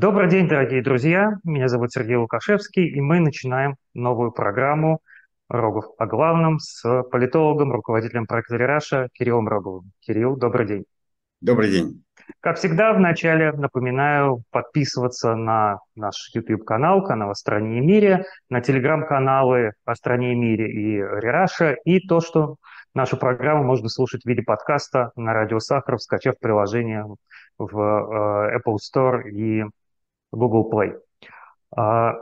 Добрый день, дорогие друзья. Меня зовут Сергей Лукашевский, и мы начинаем новую программу «Рогов о главном» с политологом, руководителем проекта «Раша» Кириллом Роговым. Кирилл, добрый день. Добрый день. Как всегда, вначале напоминаю подписываться на наш YouTube-канал, канал «О стране и мире», на телеграм-каналы «О стране и мире» и «Рераша», и то, что нашу программу можно слушать в виде подкаста на радио «Сахаров», скачав приложение в э, Apple Store и Google Play. А,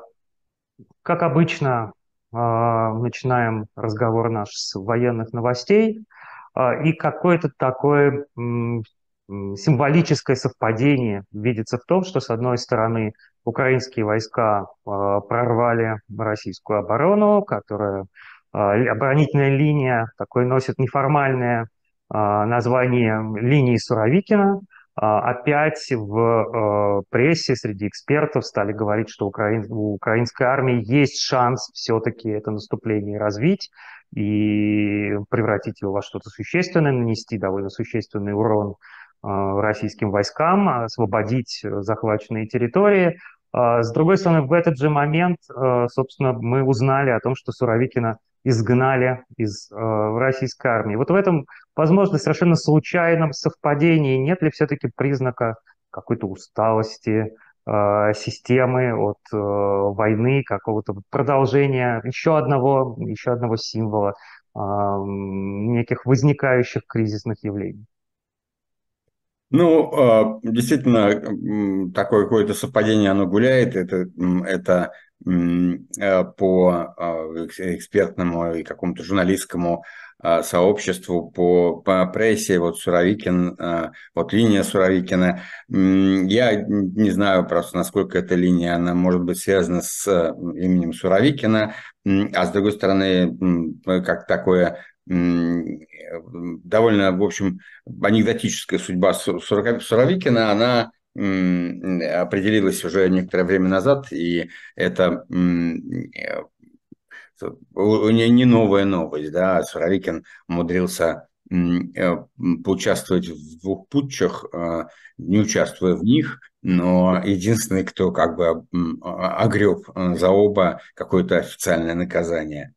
как обычно, а, начинаем разговор наш с военных новостей а, и какое-то такое символическое совпадение видится в том, что, с одной стороны, украинские войска прорвали российскую оборону, которая оборонительная линия такой носит неформальное название линии Суровикина – а, опять в э, прессе среди экспертов стали говорить, что украин, у украинской армии есть шанс все-таки это наступление развить и превратить его во что-то существенное, нанести довольно существенный урон э, российским войскам, освободить захваченные территории. А, с другой стороны, в этот же момент, э, собственно, мы узнали о том, что Суровикина изгнали из э, российской армии. Вот в этом, возможно, совершенно случайном совпадении нет ли все-таки признака какой-то усталости э, системы от э, войны, какого-то продолжения еще одного, еще одного символа э, неких возникающих кризисных явлений? Ну, э, действительно, такое какое-то совпадение, оно гуляет. Это, это Э, по а, экспертному и какому-то журналистскому а, сообществу по, по прессе, вот Суровикин, а, вот линия Суровикина. Я не знаю просто, насколько эта линия, она может быть связана с э, именем Суровикина, а с другой стороны, э, как такое довольно, в общем, анекдотическая судьба Суровикина, она определилась уже некоторое время назад, и это э, не новая новость, да, Суровикин умудрился э, поучаствовать в двух путчах, э, не участвуя в них, но единственный, кто как бы огреб за оба какое-то официальное наказание.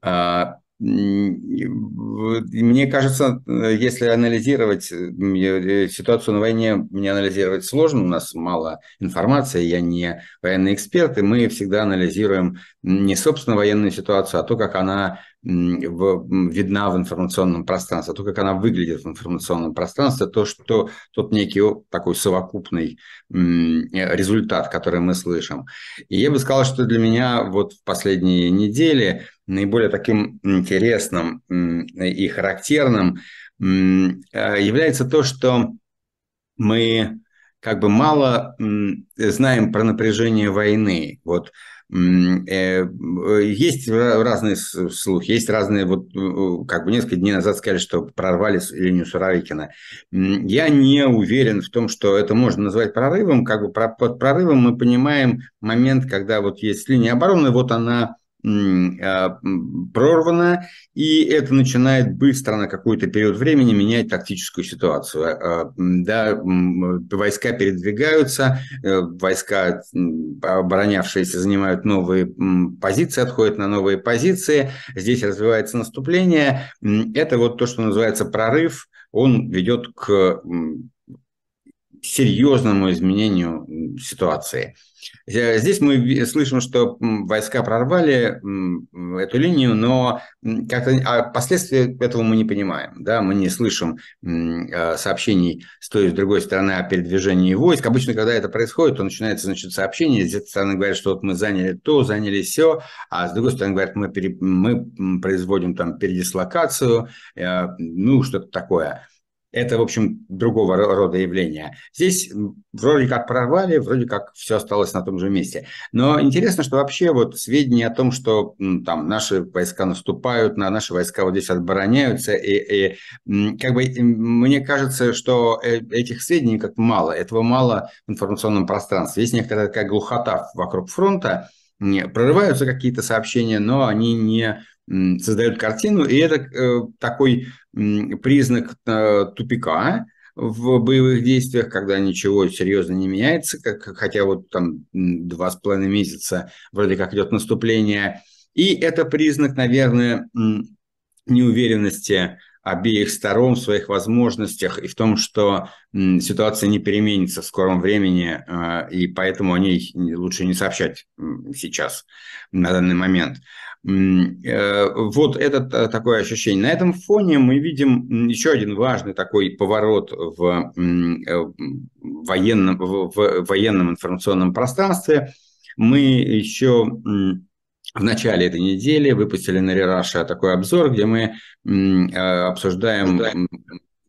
А, мне кажется, э, если анализировать э, ситуацию на войне, мне анализировать сложно, у нас мало информации, я не военный эксперт, и мы всегда анализируем не, собственно, военную ситуацию, а то, как она видна в информационном пространстве, а то, как она выглядит в информационном пространстве, то, что тот некий такой совокупный э, результат, который мы слышим. И я бы сказал, что для меня вот в последние недели наиболее таким интересным и характерным э, является то, что мы как бы мало знаем про напряжение войны. Вот э, есть разные слухи, есть разные, вот э, как бы несколько дней назад сказали, что прорвали линию Суровикина. Я не уверен в том, что это можно назвать прорывом, как бы под прорывом мы понимаем момент, когда вот есть линия обороны, вот она а, прорвано, и это начинает быстро на какой-то период времени менять тактическую ситуацию. А, а, да, войска передвигаются, э, войска, оборонявшиеся, занимают новые позиции, отходят на новые позиции, здесь развивается наступление. Это вот то, что называется прорыв, он ведет к серьезному изменению ситуации. Э, здесь мы слышим, что войска прорвали эту линию, но как а последствия этого мы не понимаем. Да? Мы не слышим э, сообщений с той и с другой стороны о передвижении войск. Обычно, когда это происходит, то начинается значит, сообщение. С этой стороны говорят, что вот мы заняли то, заняли все, а с другой стороны говорят, мы, пере... мы производим там передислокацию, э, ну, что-то такое. Это, в общем, другого рода явление. Здесь вроде как прорвали, вроде как все осталось на том же месте. Но интересно, что вообще вот сведения о том, что там наши войска наступают, на наши войска вот здесь обороняются, и, и как бы мне кажется, что э, этих сведений как мало, этого мало в информационном пространстве. Есть некоторая такая глухота вокруг фронта, прорываются какие-то сообщения, но они не создают картину, и это э, такой э, признак э, тупика в боевых действиях, когда ничего серьезно не меняется, как, хотя вот там два с половиной месяца вроде как идет наступление, и это признак, наверное, неуверенности обеих сторон в своих возможностях и в том, что ситуация не переменится в скором времени, э, и поэтому о ней лучше не сообщать сейчас, на данный момент. Э, вот это такое ощущение. На этом фоне мы видим еще один важный такой поворот в э, военном, в военном информационном пространстве. Мы еще в начале этой недели выпустили на Рераша такой обзор, где мы э, обсуждаем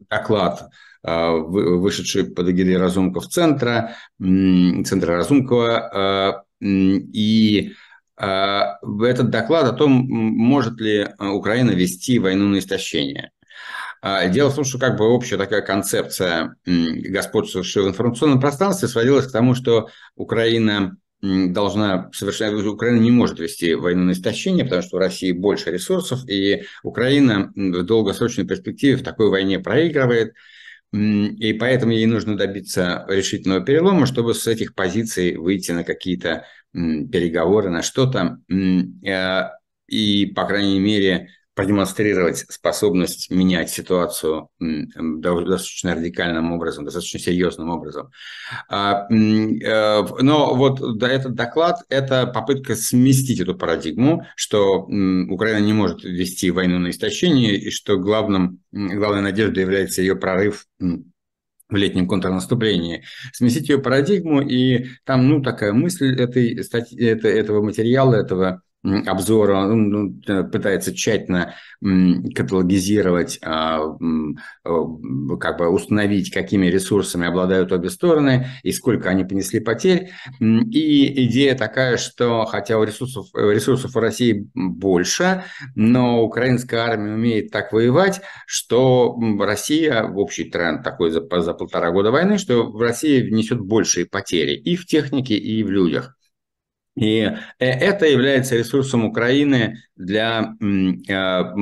доклад вышедший под эгидой Разумков центра, центра Разумкова, и а, этот доклад о том, может ли а, Украина вести войну на истощение. А, дело в том, что как бы общая такая концепция господствующая в информационном пространстве сводилась к тому, что Украина должна совершенно... Украина не может вести войну на истощение, потому что у России больше ресурсов, и Украина в долгосрочной перспективе в такой войне проигрывает, и поэтому ей нужно добиться решительного перелома, чтобы с этих позиций выйти на какие-то переговоры, на что-то, э, и, по крайней мере, продемонстрировать способность менять ситуацию достаточно радикальным образом, достаточно серьезным образом. А, э, но вот этот доклад – это попытка сместить эту парадигму, что Украина не может вести войну на истощение, и что главным, главной надеждой является ее прорыв в летнем контрнаступлении, сместить ее парадигму, и там, ну, такая мысль этой статьи, э, это, этого материала, этого обзора, он ну, пытается тщательно каталогизировать, а, э, как бы установить, какими ресурсами обладают обе стороны и сколько они понесли потерь. И идея такая, что хотя у ресурсов, э, ресурсов у России больше, но украинская армия умеет так воевать, что Россия, общий тренд такой за, за полтора года войны, что в России несет большие потери и в технике, и в людях. И э, это является ресурсом Украины для а,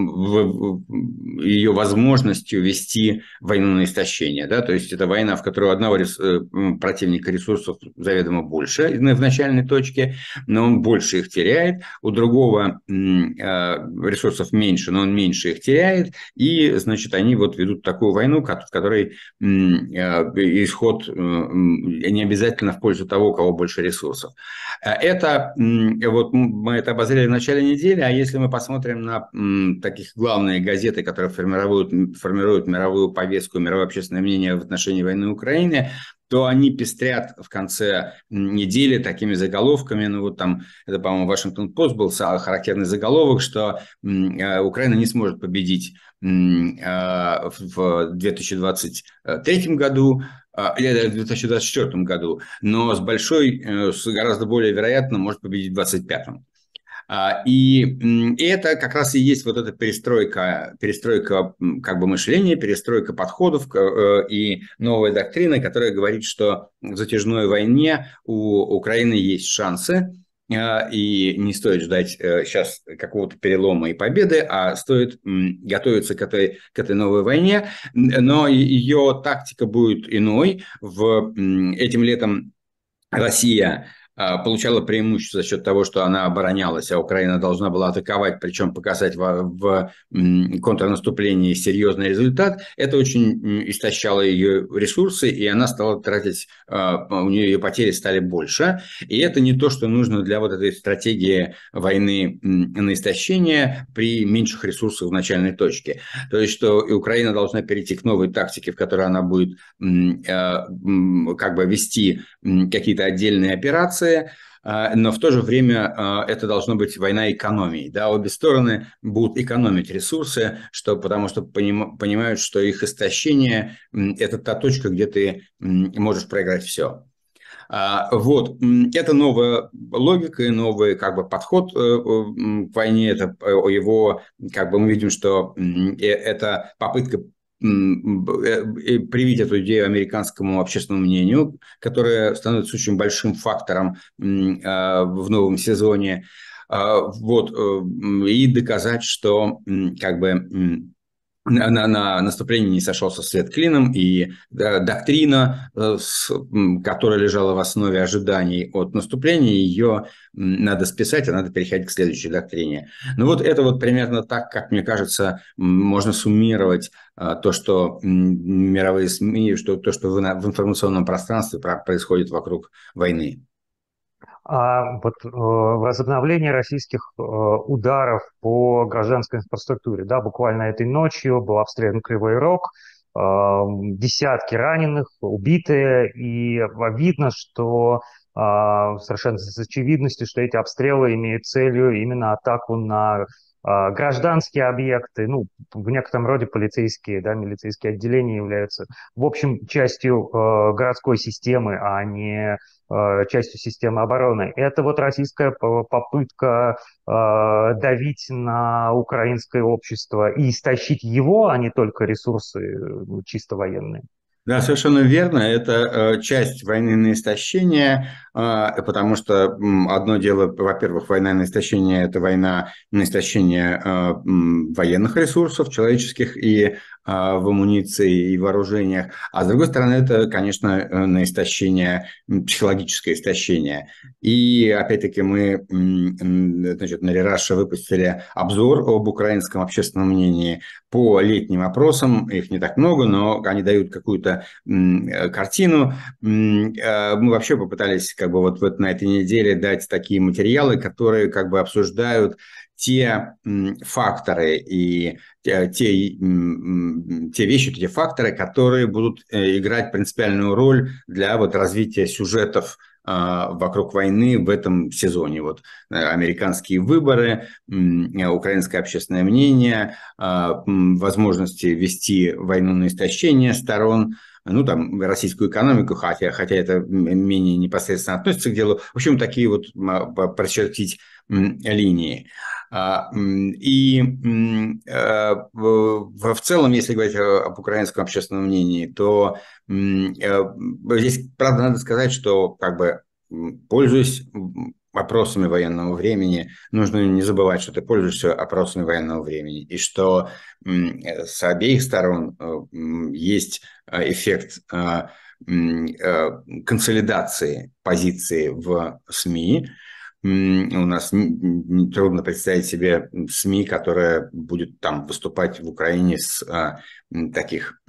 ее возможностью вести войну на истощение. Да? То есть это война, в которой у одного рес... Э, противника ресурсов заведомо больше в начальной точке, но он больше их теряет, у другого а, ресурсов меньше, но он меньше их теряет, и, значит, они вот ведут такую войну, в которой а, исход не обязательно в пользу того, у кого больше ресурсов. Это, вот мы это обозрели в начале недели, а если мы посмотрим на м, таких главные газеты, которые формируют, формируют мировую повестку, мировое общественное мнение в отношении войны в Украине, то они пестрят в конце недели такими заголовками. Ну вот там, это, по-моему, Вашингтон Пост был характерный заголовок, что э, Украина не сможет победить э, в 2023 году, э, или в 2024 году, но с большой, с гораздо более вероятно, может победить в 2025. А, и, это как раз и есть вот эта перестройка, перестройка как бы мышления, перестройка подходов э, и новая доктрина, которая говорит, что в затяжной войне у Украины есть шансы, а, и не стоит ждать сейчас э, какого-то перелома и победы, а стоит готовиться к этой, к этой новой войне. Но ее тактика будет иной. В, этим летом Россия а, получала преимущество за счет того, что она оборонялась, а Украина должна была атаковать, причем показать в, в контрнаступлении серьезный результат, это очень истощало ее ресурсы, и она стала тратить, а, у нее ее потери стали больше. И это не то, что нужно для вот этой стратегии войны на истощение при меньших ресурсах в начальной точке. То есть, что Украина должна перейти к новой тактике, в которой она будет а, как бы вести какие-то отдельные операции, инфляции, а, но в то же время а, это должно быть война экономии. Да? Обе стороны будут экономить ресурсы, что, потому что поним, понимают, что их истощение – это та точка, где ты можешь проиграть все. А, вот, это новая логика и новый как бы подход э, э, к войне, это э, его, как бы мы видим, что это попытка Э, привить эту идею американскому общественному мнению, которое становится очень большим фактором э, в новом сезоне. А, вот, э, и доказать, что как бы на, на, на наступление не сошелся свет клином, и да, доктрина, э, с, которая лежала в основе ожиданий от наступления, ее надо списать, а надо переходить к следующей доктрине. Ну вот это вот примерно так, как мне кажется, можно суммировать э, то, что мировые СМИ, что, то, что в информационном пространстве происходит вокруг войны а вот э, возобновление российских э, ударов по гражданской инфраструктуре. Да, буквально этой ночью был обстрелян Кривой Рог, э, десятки раненых, убитые, и видно, что а, совершенно с очевидностью, что эти обстрелы имеют целью именно атаку на а, гражданские объекты, ну, в некотором роде полицейские, да, милицейские отделения являются, в общем, частью э, городской системы, а не э, частью системы обороны. Это вот российская попытка э, давить на украинское общество и истощить его, а не только ресурсы э, чисто военные. Да, совершенно верно. Это э, часть войны на истощение, э, потому что одно дело, во-первых, война на истощение – это война на истощение э, военных ресурсов, человеческих, и а, в амуниции и вооружениях, а с другой стороны, это, конечно, э, на истощение, психологическое истощение. И, опять-таки, мы, значит, на Рераше выпустили обзор об украинском общественном мнении по летним опросам, их не так много, но они дают какую-то э, картину. Э, мы вообще попытались как бы вот, вот на этой неделе дать такие материалы, которые как бы обсуждают те факторы и э, те, те вещи, те факторы, которые будут э, играть принципиальную роль для вот развития сюжетов а, вокруг войны в этом сезоне. Вот э, американские выборы, украинское общественное мнение, а, возможности вести войну на истощение сторон, ну, там, российскую экономику, хотя, хотя это менее непосредственно относится к делу. В общем, такие вот а, прочертить линии. А, и э, в целом, если говорить об украинском общественном мнении, то э, здесь, правда, надо сказать, что как бы пользуясь опросами военного времени, нужно не забывать, что ты пользуешься опросами военного времени, и что э, с обеих сторон есть эффект консолидации позиции в СМИ, у нас трудно представить себе СМИ, которая будет там выступать в Украине с а, таких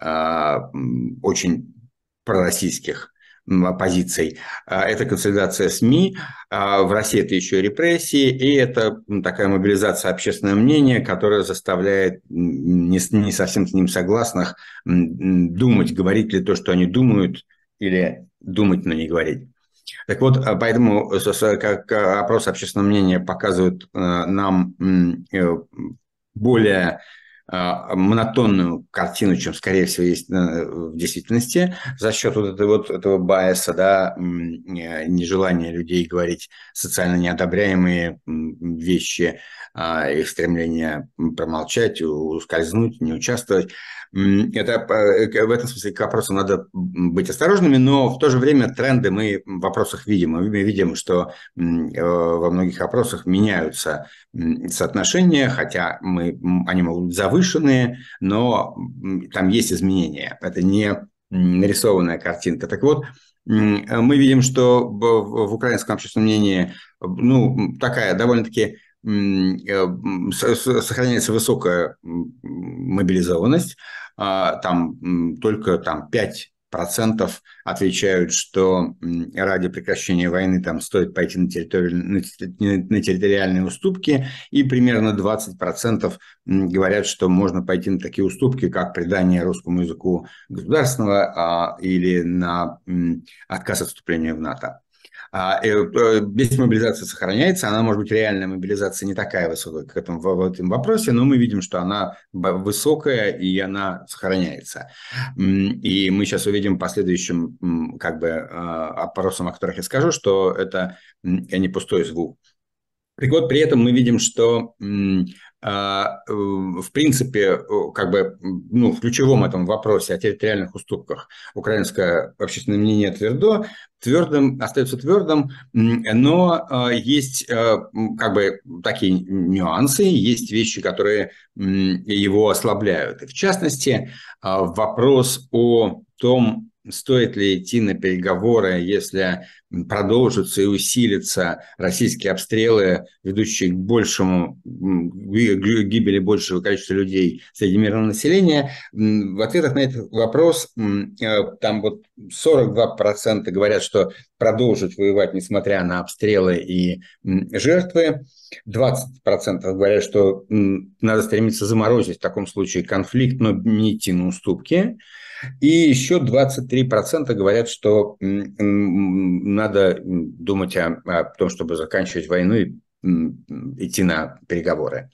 а, очень пророссийских позиций. А, это консолидация СМИ, в России это еще и репрессии, и это такая мобилизация общественного мнения, которая заставляет не, не совсем с ним согласных думать, говорить ли то, что они думают, или думать, но не говорить. Так вот, э, поэтому э, как э, опрос общественного мнения показывает нам более монотонную картину, чем, скорее всего, есть в действительности, за счет вот этого, вот этого байса, да, нежелания людей говорить социально неодобряемые вещи, а, их стремление промолчать, ускользнуть, не участвовать. Это, э, в этом смысле к вопросу надо быть осторожными, но в то же время тренды мы в вопросах видим. Мы видим, что э, во многих вопросах меняются соотношения, хотя мы, они могут быть завышенные, но там есть изменения. Это не нарисованная картинка. Так вот, мы видим, что в украинском общественном мнении ну, такая довольно-таки Э, сохраняется высокая мобилизованность, а, там только там 5 процентов отвечают, что ради прекращения войны там стоит пойти на, на территориальные уступки, и примерно 20 процентов говорят, что можно пойти на такие уступки, как придание русскому языку государственного а, или на отказ от вступления в НАТО. Без а, э, э, мобилизации сохраняется, она, может быть, реальная мобилизация не такая высокая, как в, в этом вопросе, но мы видим, что она высокая и она сохраняется. И мы сейчас увидим последующим как бы а, опросам, о которых я скажу, что это не пустой звук. Так вот, при этом мы видим, что а, эм, в принципе, как бы, ну, в ключевом этом вопросе о территориальных уступках украинское общественное мнение твердо, твердым, остается твердым, но а, есть э, как бы такие нюансы, есть вещи, которые его ослабляют. И в частности, а, вопрос о том, стоит ли идти на переговоры, если продолжатся и усилятся российские обстрелы, ведущие к большему, к гибели большего количества людей среди мирного населения. В ответах на этот вопрос э, там вот 42% говорят, что продолжат воевать, несмотря на обстрелы и жертвы. 20% говорят, что надо стремиться заморозить в таком случае конфликт, но не идти на уступки. И еще 23% говорят, что надо думать о, о том, чтобы заканчивать войну и идти на переговоры.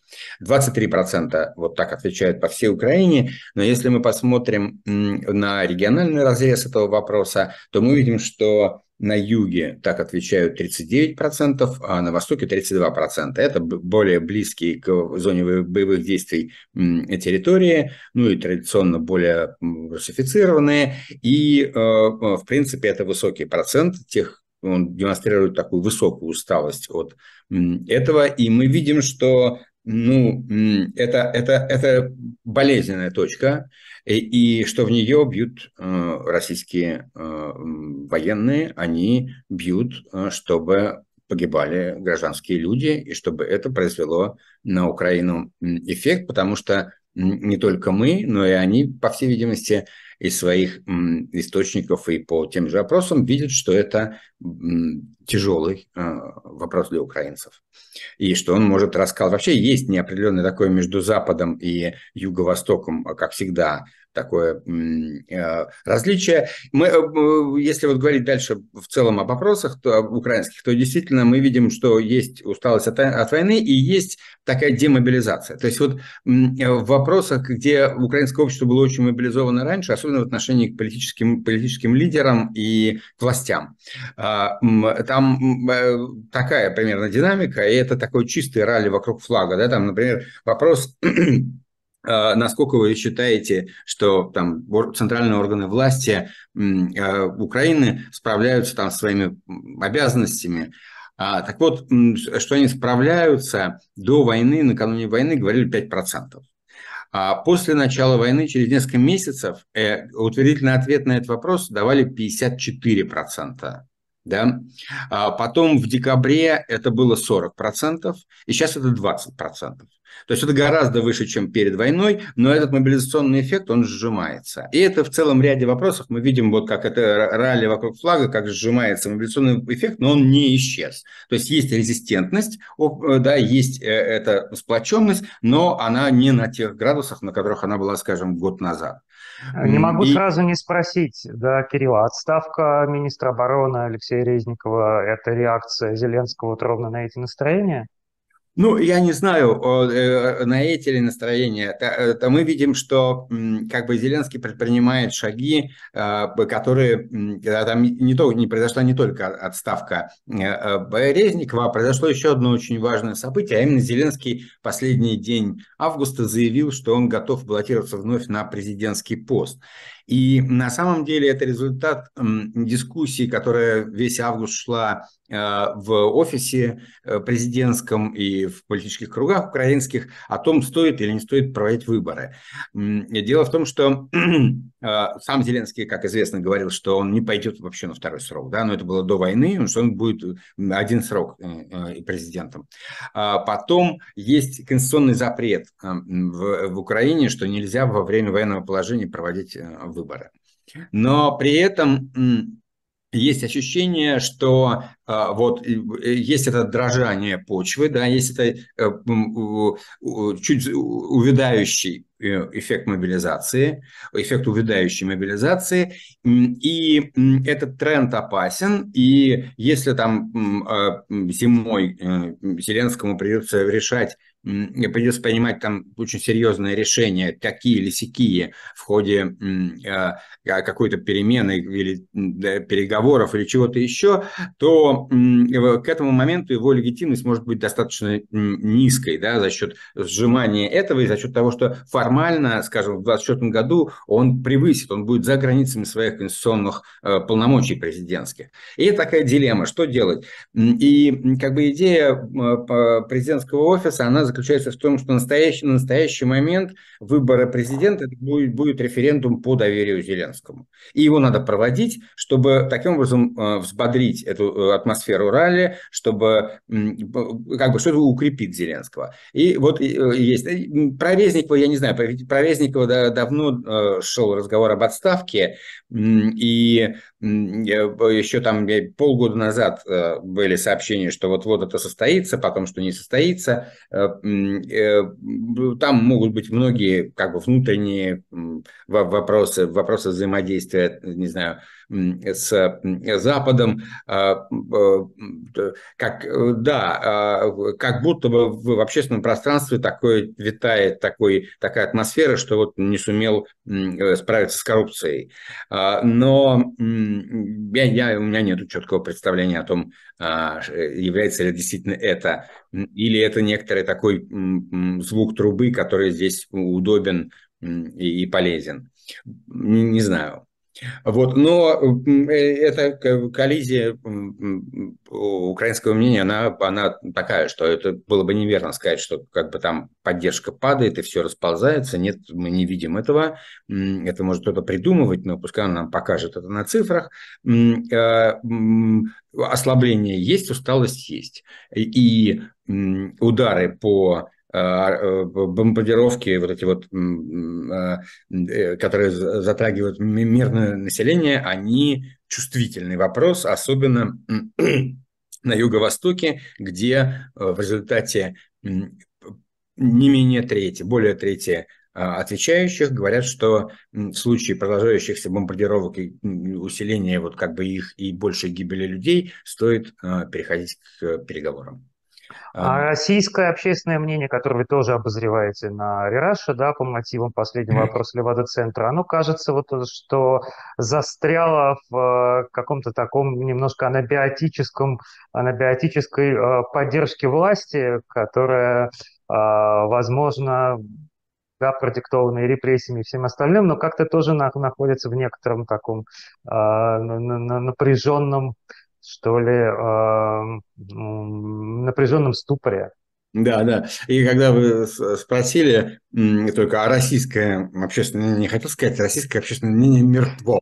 23% вот так отвечают по всей Украине, но если мы посмотрим на региональный разрез этого вопроса, то мы видим, что на юге так отвечают 39%, а на востоке 32%. Это более близкие к зоне боевых действий территории, ну и традиционно более русифицированные. И, э, э, в принципе, это высокий процент тех, он демонстрирует такую высокую усталость от этого. И мы видим, что ну, это, это, это болезненная точка. Э, и, что в нее бьют э, российские э, военные, они бьют, чтобы погибали гражданские люди, и чтобы это произвело на Украину эффект, потому что не только мы, но и они, по всей видимости, из своих источников и по тем же опросам видят, что это тяжелый вопрос для украинцев. И что он может раскал. Вообще есть неопределенный такой между Западом и Юго-Востоком, как всегда, такое э, различие. Мы, э, э, если вот говорить дальше в целом о вопросах, то, украинских, то действительно мы видим, что есть усталость от, от войны и есть такая демобилизация. То есть вот в вопросах, где украинское общество было очень мобилизовано раньше, особенно в отношении к политическим, политическим лидерам и к властям, а, там такая примерно динамика, и это такой чистый ралли вокруг флага. Да? Там, например, вопрос а, насколько вы считаете, что там центральные органы власти а, Украины справляются там своими обязанностями? А, так вот, что они справляются до войны, накануне войны говорили 5%. А после начала войны, через несколько месяцев, э, утвердительный ответ на этот вопрос давали 54% да. А потом в декабре это было 40%, и сейчас это 20%. То есть это гораздо выше, чем перед войной, но этот мобилизационный эффект, он сжимается. И это в целом ряде вопросов. Мы видим, вот как это ралли вокруг флага, как сжимается мобилизационный эффект, но он не исчез. То есть есть резистентность, э, да, есть э, эта сплоченность, но она не на тех градусах, на которых она была, скажем, год назад. Не могу и... сразу не спросить, да, Кирилл, а отставка министра обороны Алексея Резникова – это реакция Зеленского вот ровно на эти настроения? Ну, я не знаю, э, на эти ли настроения. Это мы видим, что как бы Зеленский предпринимает шаги, э, которые, там не, то, не произошла не только отставка э, Резникова, а произошло еще одно очень важное событие, а именно Зеленский последний день августа заявил, что он готов баллотироваться вновь на президентский пост. И на самом деле это результат дискуссии, которая весь август шла э, в офисе э, президентском и в политических кругах украинских о том, стоит или не стоит проводить выборы. Дело в том, что э, сам Зеленский, как известно, говорил, что он не пойдет вообще на второй срок, да, но это было до войны, что он будет один срок президентом. А потом есть конституционный запрет в, в Украине, что нельзя во время военного положения проводить выборы выборы. Но при этом есть ощущение, что а, вот э, есть это дрожание почвы, да, есть это э, чуть увядающий Э, эффект мобилизации, эффект увядающей мобилизации, и этот тренд опасен, и если там а, зимой э, Зеленскому придется решать придется принимать там очень серьезные решения, такие или сякие, в ходе а, а, какой-то перемены или переговоров или чего-то еще, то э, к этому моменту его легитимность может быть достаточно низкой, да, за счет сжимания этого и за счет того, что фар формально, скажем, в 2024 году он превысит, он будет за границами своих конституционных э, полномочий президентских. И такая дилемма, что делать? И как бы идея э, президентского офиса, она заключается в том, что настоящий, на настоящий момент выбора президента будет, будет референдум по доверию Зеленскому. И его надо проводить, чтобы таким образом э, взбодрить эту атмосферу ралли, чтобы как бы что-то укрепить Зеленского. И вот есть. Про Резникова я не знаю, про Резникова давно э, шел разговор об отставке, и Э, еще там полгода назад э, были сообщения, что вот-вот это состоится, потом что не состоится. Э, там могут быть многие как бы внутренние вопросы, вопросы взаимодействия, не знаю, с Западом, как, да, как будто бы в общественном пространстве такое витает такой, такая атмосфера, что вот не сумел справиться с коррупцией. Но я, я, у меня нет четкого представления о том, а, э, является ли действительно это, или это некоторый такой звук трубы, который здесь удобен и полезен. Не, не знаю. Вот, но э, эта коллизия украинского мнения, она, она такая, что это было бы неверно сказать, что как бы там поддержка падает и все расползается. Нет, мы не видим этого. Это может кто-то придумывать, но пускай он нам покажет это на цифрах. А, ослабление есть, усталость есть. И удары по Э, э, бомбардировки, вот эти вот, э, которые затрагивают мирное население, они чувствительный вопрос, особенно на юго-востоке, где в результате не менее трети, более трети а, отвечающих говорят, что в случае продолжающихся бомбардировок и усиления вот как бы их и большей гибели людей стоит а, переходить к переговорам. А эм. российское общественное мнение, которое вы тоже обозреваете на Рераше, да, по мотивам последнего вопроса Левада-центра, оно кажется, вот, что застряло в э, каком-то таком немножко анабиотическом, анабиотической э, поддержке власти, которая, э, возможно, да, продиктованные репрессиями и всем остальным, но как-то тоже находится в некотором таком напряженном что ли, а, напряженном ступоре. Да, да. И когда вы спросили только о российское общественное, не хотел сказать, российское общественное мнение мертво.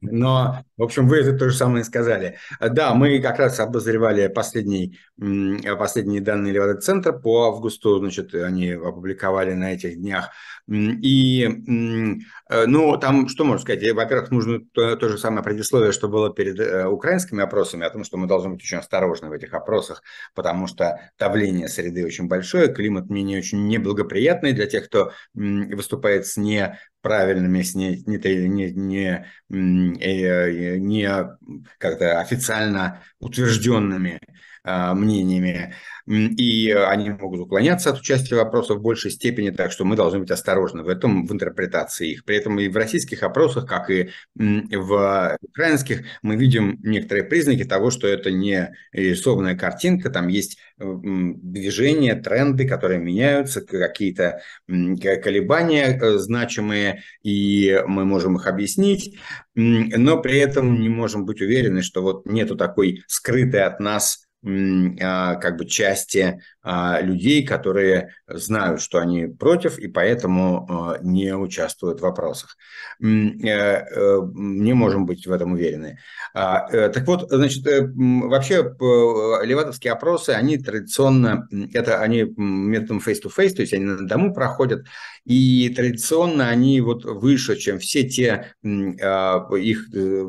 Но, в общем, вы это то же самое сказали. Да, мы как раз обозревали последний, последние данные Левада-центра по августу, значит, они опубликовали на этих днях. И, э, ну, там, что можно сказать? Э, во-первых, нужно то, то же самое предисловие, что было перед э, украинскими опросами, о том, что мы должны быть очень осторожны в этих опросах, потому что давление среды очень большое, климат менее очень неблагоприятный для тех, кто выступает с не правильными, с не, не, не, не, э, э, не как-то официально утвержденными а, мнениями, и они могут уклоняться от участия в опросах в большей степени, так что мы должны быть осторожны в этом, в интерпретации их. При этом и в российских опросах, как и в украинских, мы видим некоторые признаки того, что это не рисованная картинка, там есть э, движения, тренды, которые меняются, какие-то колебания э, значимые, и мы можем их объяснить, но при этом не можем быть уверены, что вот нету такой скрытой от нас а, как бы части а, людей, которые знают, что они против, и поэтому а, не участвуют в вопросах. Э, э, не можем быть в этом уверены. Э, так вот, значит, вообще Левадовские опросы, они традиционно, это они методом face-to-face, -face, то есть они на дому проходят, и традиционно они вот выше, чем все те, а, их э,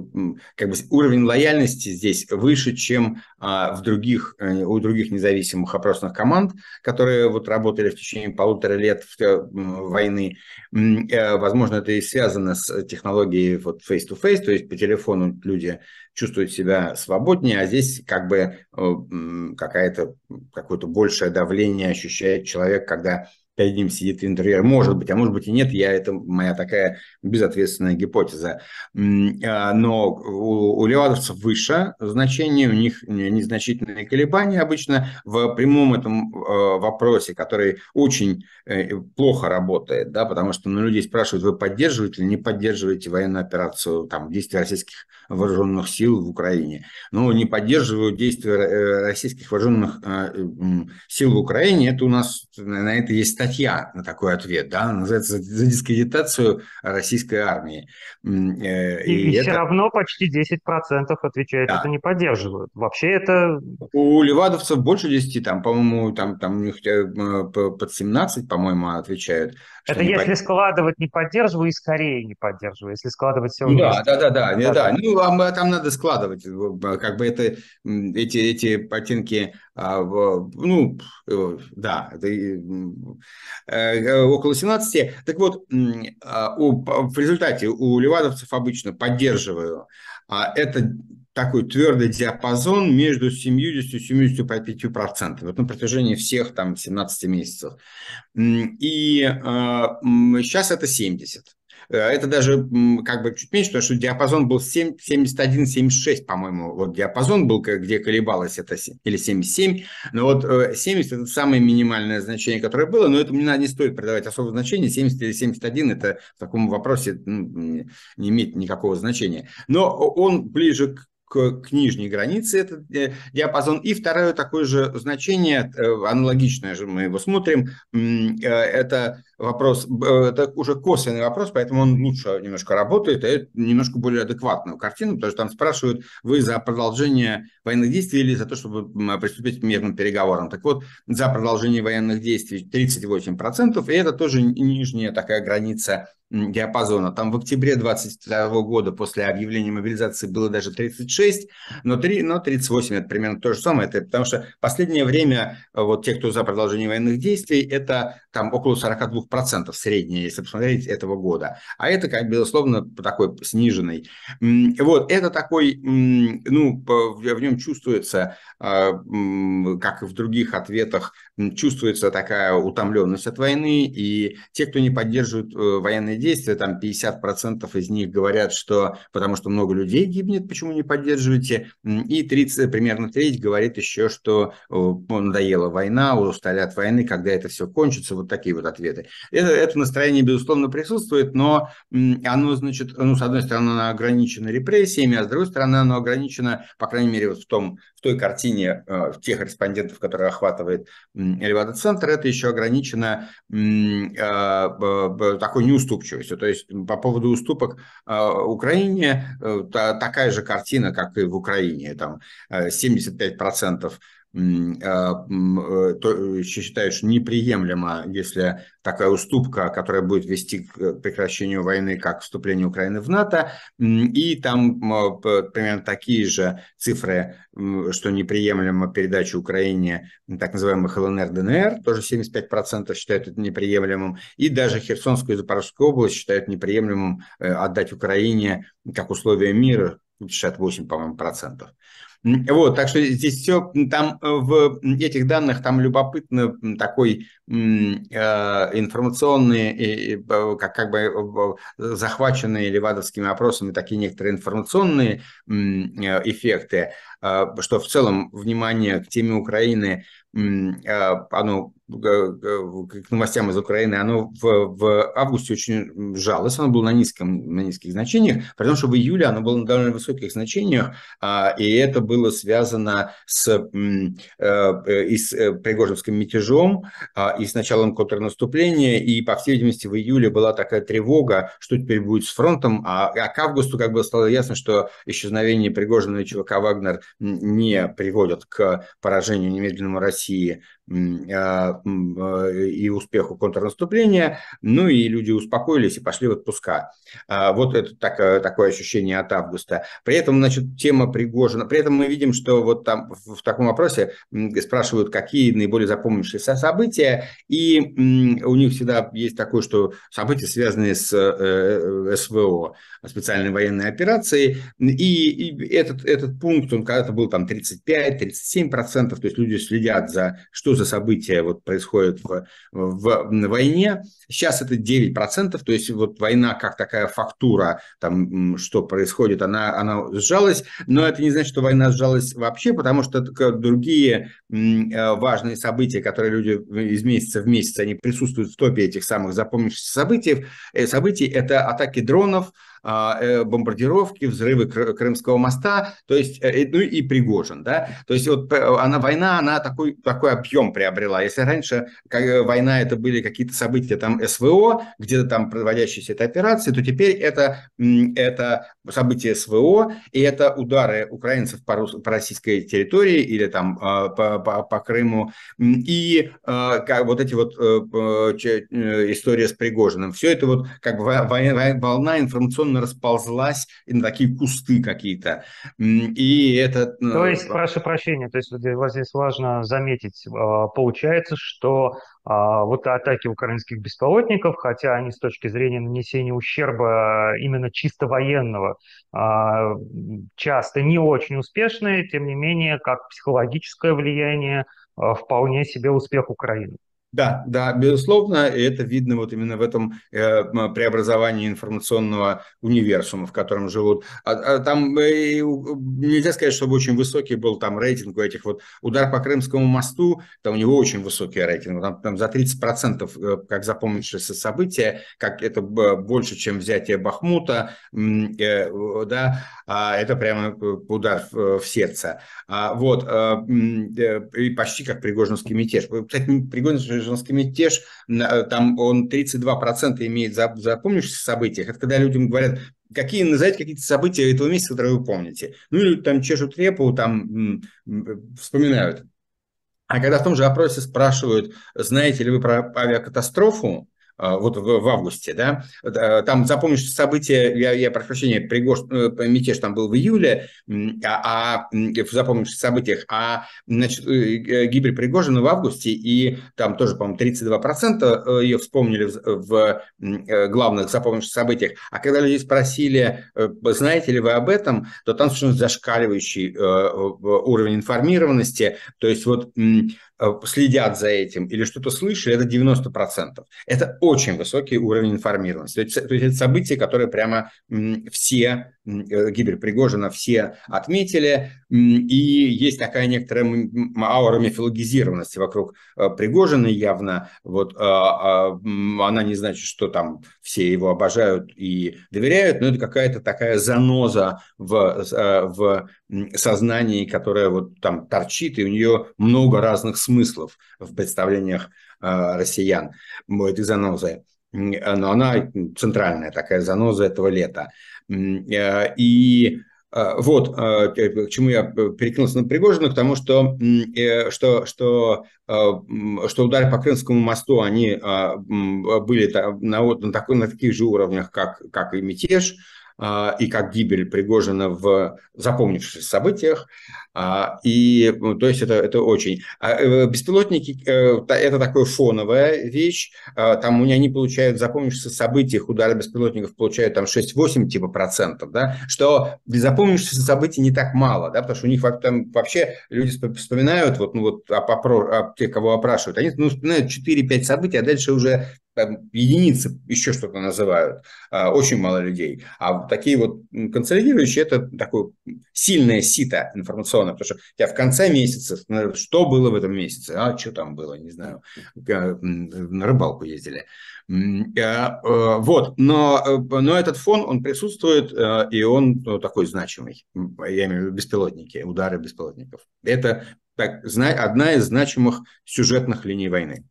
как бы уровень лояльности здесь выше, чем а, в других, э, у других независимых опросных команд, которые вот работали в течение полутора лет э, войны. Возможно, это и связано с технологией вот face-to-face, -face, то есть по телефону люди чувствуют себя свободнее, а здесь как бы какая-то какое-то большее давление ощущает человек, когда перед ним сидит интерьер. Может быть, а может быть и нет, я, это моя такая безответственная гипотеза. А, но у, у левадовцев выше значение, у них незначительные колебания обычно. В прямом этом а, вопросе, который очень э, плохо работает, да, потому что ну, людей спрашивают, вы поддерживаете или не поддерживаете военную операцию, там, действия российских вооруженных сил в Украине. Ну, не поддерживают действия э, российских вооруженных э, сил в Украине, это у нас, на это есть статья статья на такой ответ, да, она называется «За дискредитацию российской армии». Э, и, и, и все равно почти 10% отвечает, да. это не поддерживают. Вообще это... У левадовцев больше 10, там, по-моему, там, там у них э, под 17, по-моему, отвечают. Это если под... складывать не поддерживаю и скорее не поддерживаю, если складывать все вместе. Да, да, да, да, да, да. да. Ну, а, а там надо складывать, как бы это, эти, эти оттенки а, ну, э, да, э, около 17. Так вот, а, в результате у левадовцев обычно поддерживаю а, это такой твердый диапазон между 70 и 75 процентами вот на протяжении всех там 17 месяцев. И сейчас это 70. Э, это даже как бы чуть меньше, потому что диапазон был 71-76, по-моему, вот диапазон был, где колебалось это, или 77. Но вот 70 э, – это самое минимальное значение, которое было, но это не, не стоит придавать особого значения. 70 или 71 – это в таком вопросе ну, не имеет никакого значения. Но он ближе к к, к нижней границе этот э, диапазон. И второе такое же значение, э, аналогичное же мы его смотрим, э, это вопрос, это уже косвенный вопрос, поэтому он лучше немножко работает, а немножко более адекватную картину, потому что там спрашивают, вы за продолжение военных действий или за то, чтобы приступить к мирным переговорам. Так вот, за продолжение военных действий 38%, и это тоже нижняя такая граница диапазона. Там в октябре 2022 года после объявления мобилизации было даже 36, но, 3, но 38 это примерно то же самое. Это потому что последнее время э, вот те, кто за продолжение военных действий, это там около 42% среднее, если посмотреть, этого года. А это, как безусловно, такой сниженный. Вот, это такой, ну, в нем чувствуется, э, как и в других ответах, чувствуется такая утомленность от войны, и те, кто не поддерживает э, военные действие, там 50% из них говорят, что потому что много людей гибнет, почему не поддерживаете, и 30, э, примерно треть говорит еще, что э, надоела война, устали от войны, когда это все кончится, вот такие вот ответы. Это, это настроение, безусловно, присутствует, но оно, значит, ну, с одной стороны, оно ограничено репрессиями, а с другой стороны, оно ограничено, по крайней мере, вот в том, в той картине э, в тех респондентов, которые охватывает Левада-центр, это еще ограничено э, такой неуступчивостью. То есть по поводу уступок э, Украине такая же картина, как и в Украине. Там 75% процентов считают, а, э, э, что неприемлемо, если такая уступка, которая будет вести к э, прекращению войны, как вступление Украины в НАТО, и там примерно такие же цифры, что неприемлемо передача Украине так называемых ЛНР, ДНР, тоже 75% считают это неприемлемым, и даже Херсонскую и Запорожскую область считают неприемлемым отдать Украине как условие мира, 68, по-моему, процентов. Вот, так что здесь все там э, в этих данных там любопытно такой э, информационные, э, как, как бы захваченные левадовскими опросами такие некоторые информационные э, эффекты, что в целом внимание к теме Украины оно ну, к новостям из Украины, оно в, в августе очень жалось, оно было на, низком, на низких значениях, при том, что в июле оно было на довольно высоких значениях, а, и это было связано с, э, э, и с э, Пригожинским мятежом, а, и с началом контрнаступления, и, по всей видимости, в июле была такая тревога, что теперь будет с фронтом, а, а к августу как бы стало ясно, что исчезновение Пригожина и ЧВК «Вагнер» не приводят к поражению немедленному России а, а, и успеху контрнаступления, ну и люди успокоились и пошли в отпуска. А, вот это так, э, такое ощущение от августа. При этом, значит, тема Пригожина, при этом мы видим, что вот там в таком вопросе спрашивают, какие наиболее запомнившиеся события, и у них всегда есть такое, что события, связанные с э, э, СВО, специальной военной операцией, и, и этот, этот пункт, он когда-то был там 35-37%, то есть люди следят за, что за события вот происходят в, в войне. Сейчас это 9%, то есть вот война как такая фактура, там, что происходит, она, она сжалась, но это не значит, что война сжалась вообще, потому что другие э, важные события, которые люди из месяца в месяц, они присутствуют в топе этих самых запомнившихся событий, э, событий это атаки дронов, а, э, бомбардировки, взрывы Крымского моста, то есть, э, ну и Пригожин, да, то есть вот э, она, война, она такой, такой объем приобрела. Если раньше как, война это были какие-то события там СВО, где-то там проводящиеся это операции, то теперь это, это события СВО, и это удары украинцев по, по российской территории или там по, по, по Крыму, и как, вот эти вот история с Пригожиным. Все это вот как волна информационного определенно расползлась на такие кусты какие-то. И это... Э, то есть, прошу прощения, то есть вот здесь важно заметить, а, получается, что а, вот атаки украинских беспилотников, хотя они с точки зрения нанесения ущерба э, именно чисто военного а, часто не очень успешные, тем не менее, как психологическое влияние э, вполне себе успех Украины. Да, да, безусловно, и это видно вот именно в этом э, преобразовании информационного универсума, в котором живут. А, а там э, нельзя сказать, чтобы очень высокий был там рейтинг у этих вот удар по Крымскому мосту, там у него очень высокий рейтинг, там, там за 30%, э, как запомнившееся событие, как это больше, чем взятие Бахмута, э, да, а это прямо удар в, в сердце. А, вот, э, э и почти как Пригожинский мятеж. Кстати, ну, Пригожинский женскими теж э, там он 32% имеет за запомнившихся событиях. Это когда людям говорят, какие, назовите какие-то события этого месяца, которые вы помните. Ну, люди там чешут репу, там э, вспоминают. А когда в том же опросе спрашивают, знаете ли вы про авиакатастрофу, а, вот в, в августе, да, а, там, запомнишь, события, я, я прошу прощения, Пригош, э, мятеж там был в июле, а, а запомнишь в событиях, а, значит, э, э, гибель Пригожина в августе, и там тоже, по-моему, 32% ее вспомнили в, в главных запомнивших событиях, а когда люди спросили, знаете ли вы об этом, то там совершенно зашкаливающий уровень информированности, то есть вот Э, следят за этим или что-то слышали, это 90%. Это очень высокий уровень информированности. То есть, то есть это события, которые прямо все Э, гибель Пригожина все отметили, и есть такая некоторая аура мифологизированности вокруг э, Пригожина явно, вот а, а, она не значит, что там все его обожают и доверяют, но это какая-то такая заноза в, э, в сознании, которая вот там торчит, и у нее много разных смыслов в представлениях россиян, этой занозы но она центральная такая заноза этого лета. Э, и э, вот э, к чему я перекинулся на Пригожина, к тому, что, что, что, что удары по Крымскому мосту, они были на, на, такой, на таких же уровнях, как, как и мятеж, а, и как гибель Пригожина в запомнившихся событиях. А, и, ну, то есть это, это очень... А, э, беспилотники э, – это такое фоновая вещь. Там у меня не получают в запомнившихся событиях удары беспилотников получают там 6-8 типа процентов, да, что для запомнившихся событий не так мало, да, потому что у них там вообще люди вспоминают, вот, ну вот, о, о, о, тех, кого опрашивают, они ну, вспоминают 4-5 событий, а дальше уже единицы еще что-то называют, а, очень мало людей. А такие вот консолидирующие – это такое сильное сито информационное, потому что у тебя в конце месяца, что было в этом месяце, а что там было, не знаю, на рыбалку ездили. А, э, вот, но, э, но этот фон, он присутствует, э, и он такой значимый. Я имею в виду беспилотники, удары беспилотников. Это так, одна из значимых сюжетных линий войны.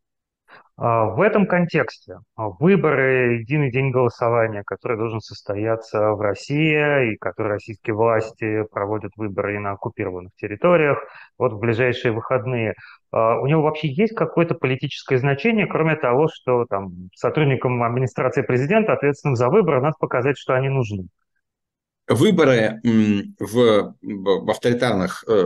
А, в этом контексте а, выборы, единый день голосования, который должен состояться в России, и который российские власти проводят выборы и на оккупированных территориях, вот в ближайшие выходные, а, у него вообще есть какое-то политическое значение, кроме того, что там, сотрудникам администрации президента, ответственным за выборы, надо показать, что они нужны? Выборы в, в авторитарных э,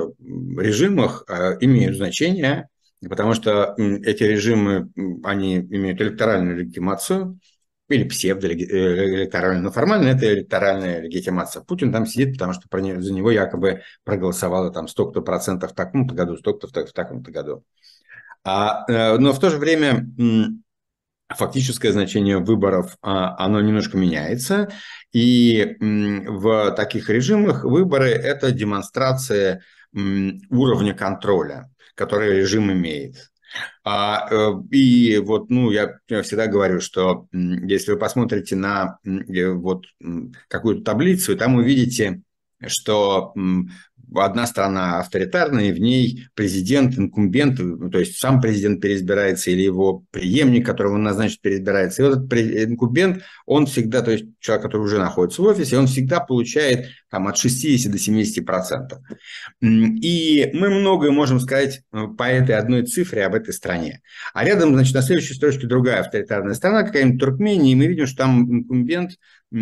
режимах э, имеют значение, потому что эти режимы, они имеют электоральную легитимацию, или псевдоэлекторальную, э, но формально это электоральная легитимация. Путин там сидит, потому что за него якобы проголосовало там столько-то процентов в таком-то году, столько-то в, в таком-то году. А, э, но в то же время фактическое значение выборов, а, оно немножко меняется. И в таких режимах выборы – это демонстрация уровня контроля которые режим имеет. А, э, и вот, ну, я всегда говорю, что если вы посмотрите на э, вот какую-то таблицу, там увидите, что одна страна авторитарная, и в ней президент, инкумбент, э, то есть сам президент переизбирается, или его преемник, которого он назначит, переизбирается. И вот этот инкумбент, он всегда, то есть человек, который уже находится в офисе, он всегда получает там, от 60 до 70 процентов. И мы многое можем сказать э, по этой одной цифре об этой стране. А рядом, значит, на следующей строчке другая авторитарная страна, какая-нибудь Туркмения, и мы видим, что там инкумбент э,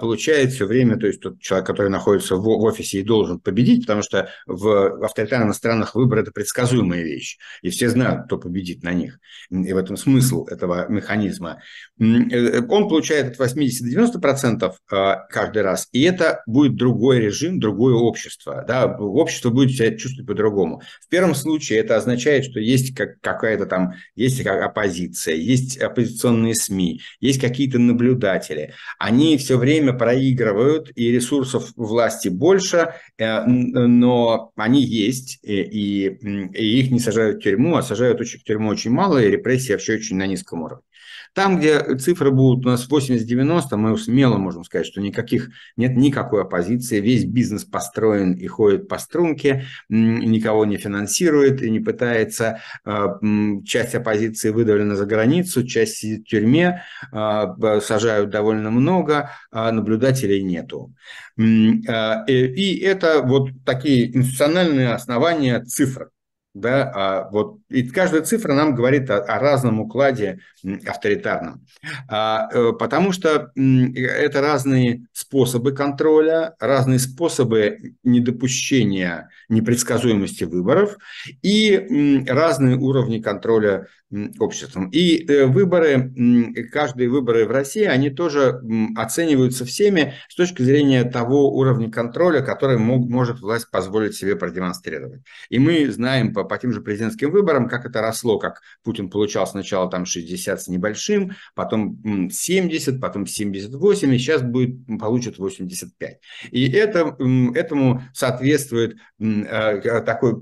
получает все время, то есть тот человек, который находится в офисе и должен победить, потому что в авторитарных странах выбор – это предсказуемая вещь, и все знают, кто победит на них. И в этом смысл этого механизма. Э, он получает от 80 до 90% процентов каждый раз, и это будет другой режим, другое общество. Да? Общество будет себя чувствовать по-другому. В первом случае это означает, что есть как, какая-то там, есть как оппозиция, есть оппозиционные СМИ, есть какие-то наблюдатели. Они все время проигрывают, и ресурсов власти больше, э, но они есть, и, и их не сажают в тюрьму, а сажают в тюрьму очень мало, и репрессии вообще очень на низком уровне. Там, где цифры будут у нас 80-90, мы смело можем сказать, что никаких, нет никакой оппозиции, весь бизнес построен и ходит по струнке, никого не финансирует и не пытается, а, часть оппозиции выдавлена за границу, часть сидит в тюрьме, а, сажают довольно много, а наблюдателей нету. А, э, и это вот такие институциональные основания цифр да, а вот и каждая цифра нам говорит о, о разном укладе авторитарном. А, э, потому что это разные способы контроля, разные способы недопущения непредсказуемости выборов и разные уровни контроля обществом. И э, выборы, каждые выборы в России, они тоже оцениваются всеми с точки зрения того уровня контроля, который мог, может власть позволить себе продемонстрировать. И мы знаем по, по тем же президентским выборам, долларом, как это росло, как Путин получал сначала там 60 с небольшим, потом 70, потом 78, и сейчас будет, получит 85. И это, этому соответствует э, э, такой,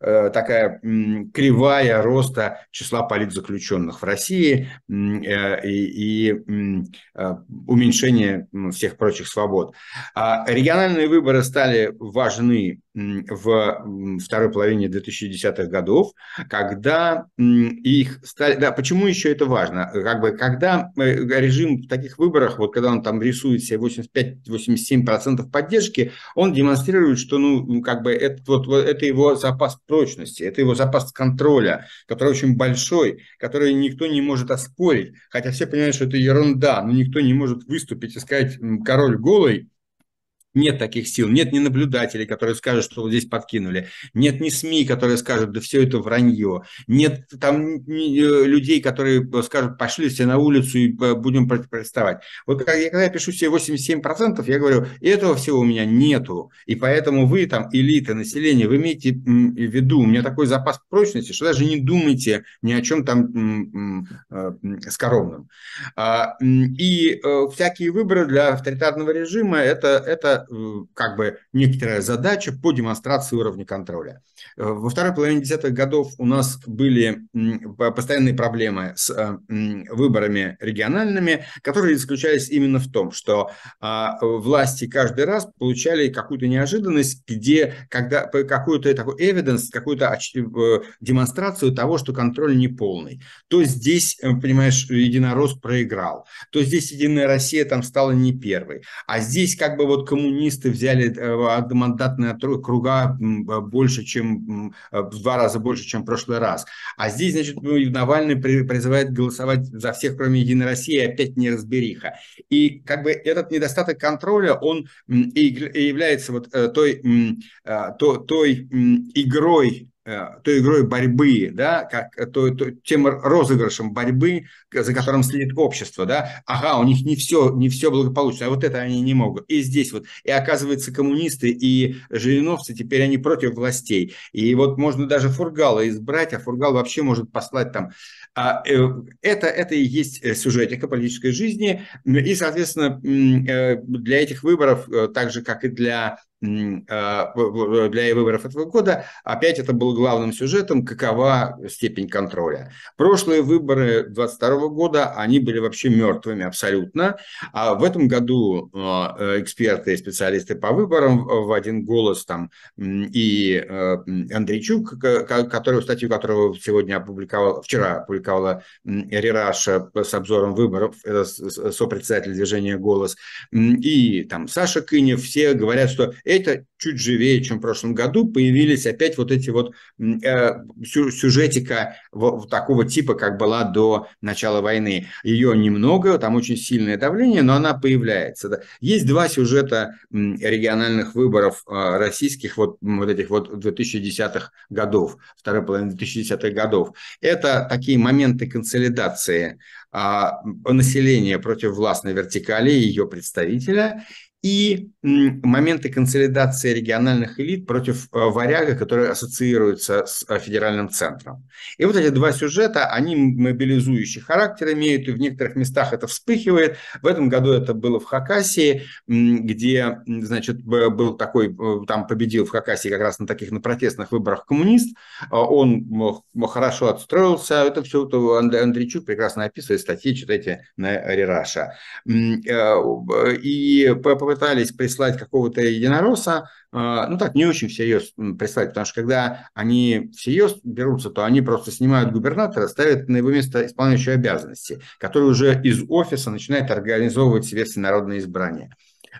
э, такая кривая роста числа политзаключенных в России и, и уменьшение всех прочих свобод. А региональные выборы стали важны в второй половине 2010-х годов, когда их стали... Да, почему еще это важно? Как бы, когда э, режим в таких выборах, вот когда он там рисует себе 85-87% поддержки, он демонстрирует, что, ну, как бы, это, вот, вот, это его запас прочности, это его запас контроля, который очень большой, который никто не может оспорить, хотя все понимают, что это ерунда, но никто не может выступить и сказать «король голый», нет таких сил, нет ни наблюдателей, которые скажут, что вот здесь подкинули, нет ни СМИ, которые скажут, да все это вранье, нет там э, людей, которые скажут, пошли все на улицу и э, будем протестовать. Вот когда я, когда я пишу себе 87%, я говорю, этого всего у меня нету, и поэтому вы там, элита, население, вы имеете в виду, у меня такой запас прочности, что даже не думайте ни о чем там э, скоромном. А, и всякие выборы для авторитарного режима – это, это Э, как бы некоторая задача по демонстрации уровня контроля. Э, во второй половине десятых годов у нас были постоянные проблемы с э, выборами региональными, которые заключались именно в том, что а, власти каждый раз получали какую-то неожиданность, где когда какую-то такой evidence, какую-то э, демонстрацию того, что контроль неполный. То здесь, понимаешь, единорос проиграл, то здесь Единая Россия там стала не первой, а здесь как бы вот коммунисты взяли одномандатные округа больше, чем Э, в два раза больше, чем в прошлый раз. А здесь, значит, ну, Навальный призывает голосовать за всех, кроме Единой России, опять неразбериха. И как бы этот недостаток контроля, он и является вот э, той, э, той игрой Э, той игрой борьбы, да, как то, э, то, тем розыгрышем борьбы, за которым следит общество, да, ага, у них не все, не все благополучно, а вот это они не могут. И здесь вот, и оказывается, коммунисты и жириновцы теперь они против властей. И вот можно даже Фургала избрать, а Фургал вообще может послать там а, э, это, это и есть э, сюжетика политической жизни. Ну и, соответственно, э, для этих выборов, так же, как и для для выборов этого года, опять это был главным сюжетом, какова степень контроля. Прошлые выборы 2022 года, они были вообще мертвыми абсолютно. А в этом году эксперты и специалисты по выборам в один голос там и Андрейчук, который, статью которого сегодня опубликовал, вчера опубликовал опубликовала Рераша э, с обзором выборов, это сопредседатель движения «Голос», и там Саша Кынев, все говорят, что это чуть живее, чем в прошлом году, появились опять вот эти вот э, сюжетика такого типа, как была до начала войны. Ее немного, там очень сильное давление, но она появляется. Есть два сюжета региональных выборов э, российских вот, вот этих вот 2010-х годов, второй половины 2010-х годов. Это такие моменты, моменты консолидации а, населения против властной вертикали и ее представителя и моменты консолидации региональных элит против э, варяга, которые ассоциируются с э, федеральным центром. И вот эти два сюжета, они мобилизующий характер имеют, и в некоторых местах это вспыхивает. В этом году это было в Хакасии, где, значит, был такой, э, там победил в Хакасии как раз на таких на протестных выборах коммунист. Он хорошо отстроился. Это все Андрейчук прекрасно описывает, статьи читайте на Рераша. И по попытались прислать какого-то единороса, а, ну так, не очень всерьез прислать, потому что когда они всерьез берутся, то они просто снимают губернатора, ставят на его место исполняющего обязанности, который уже из офиса начинает организовывать себе всенародное избрание.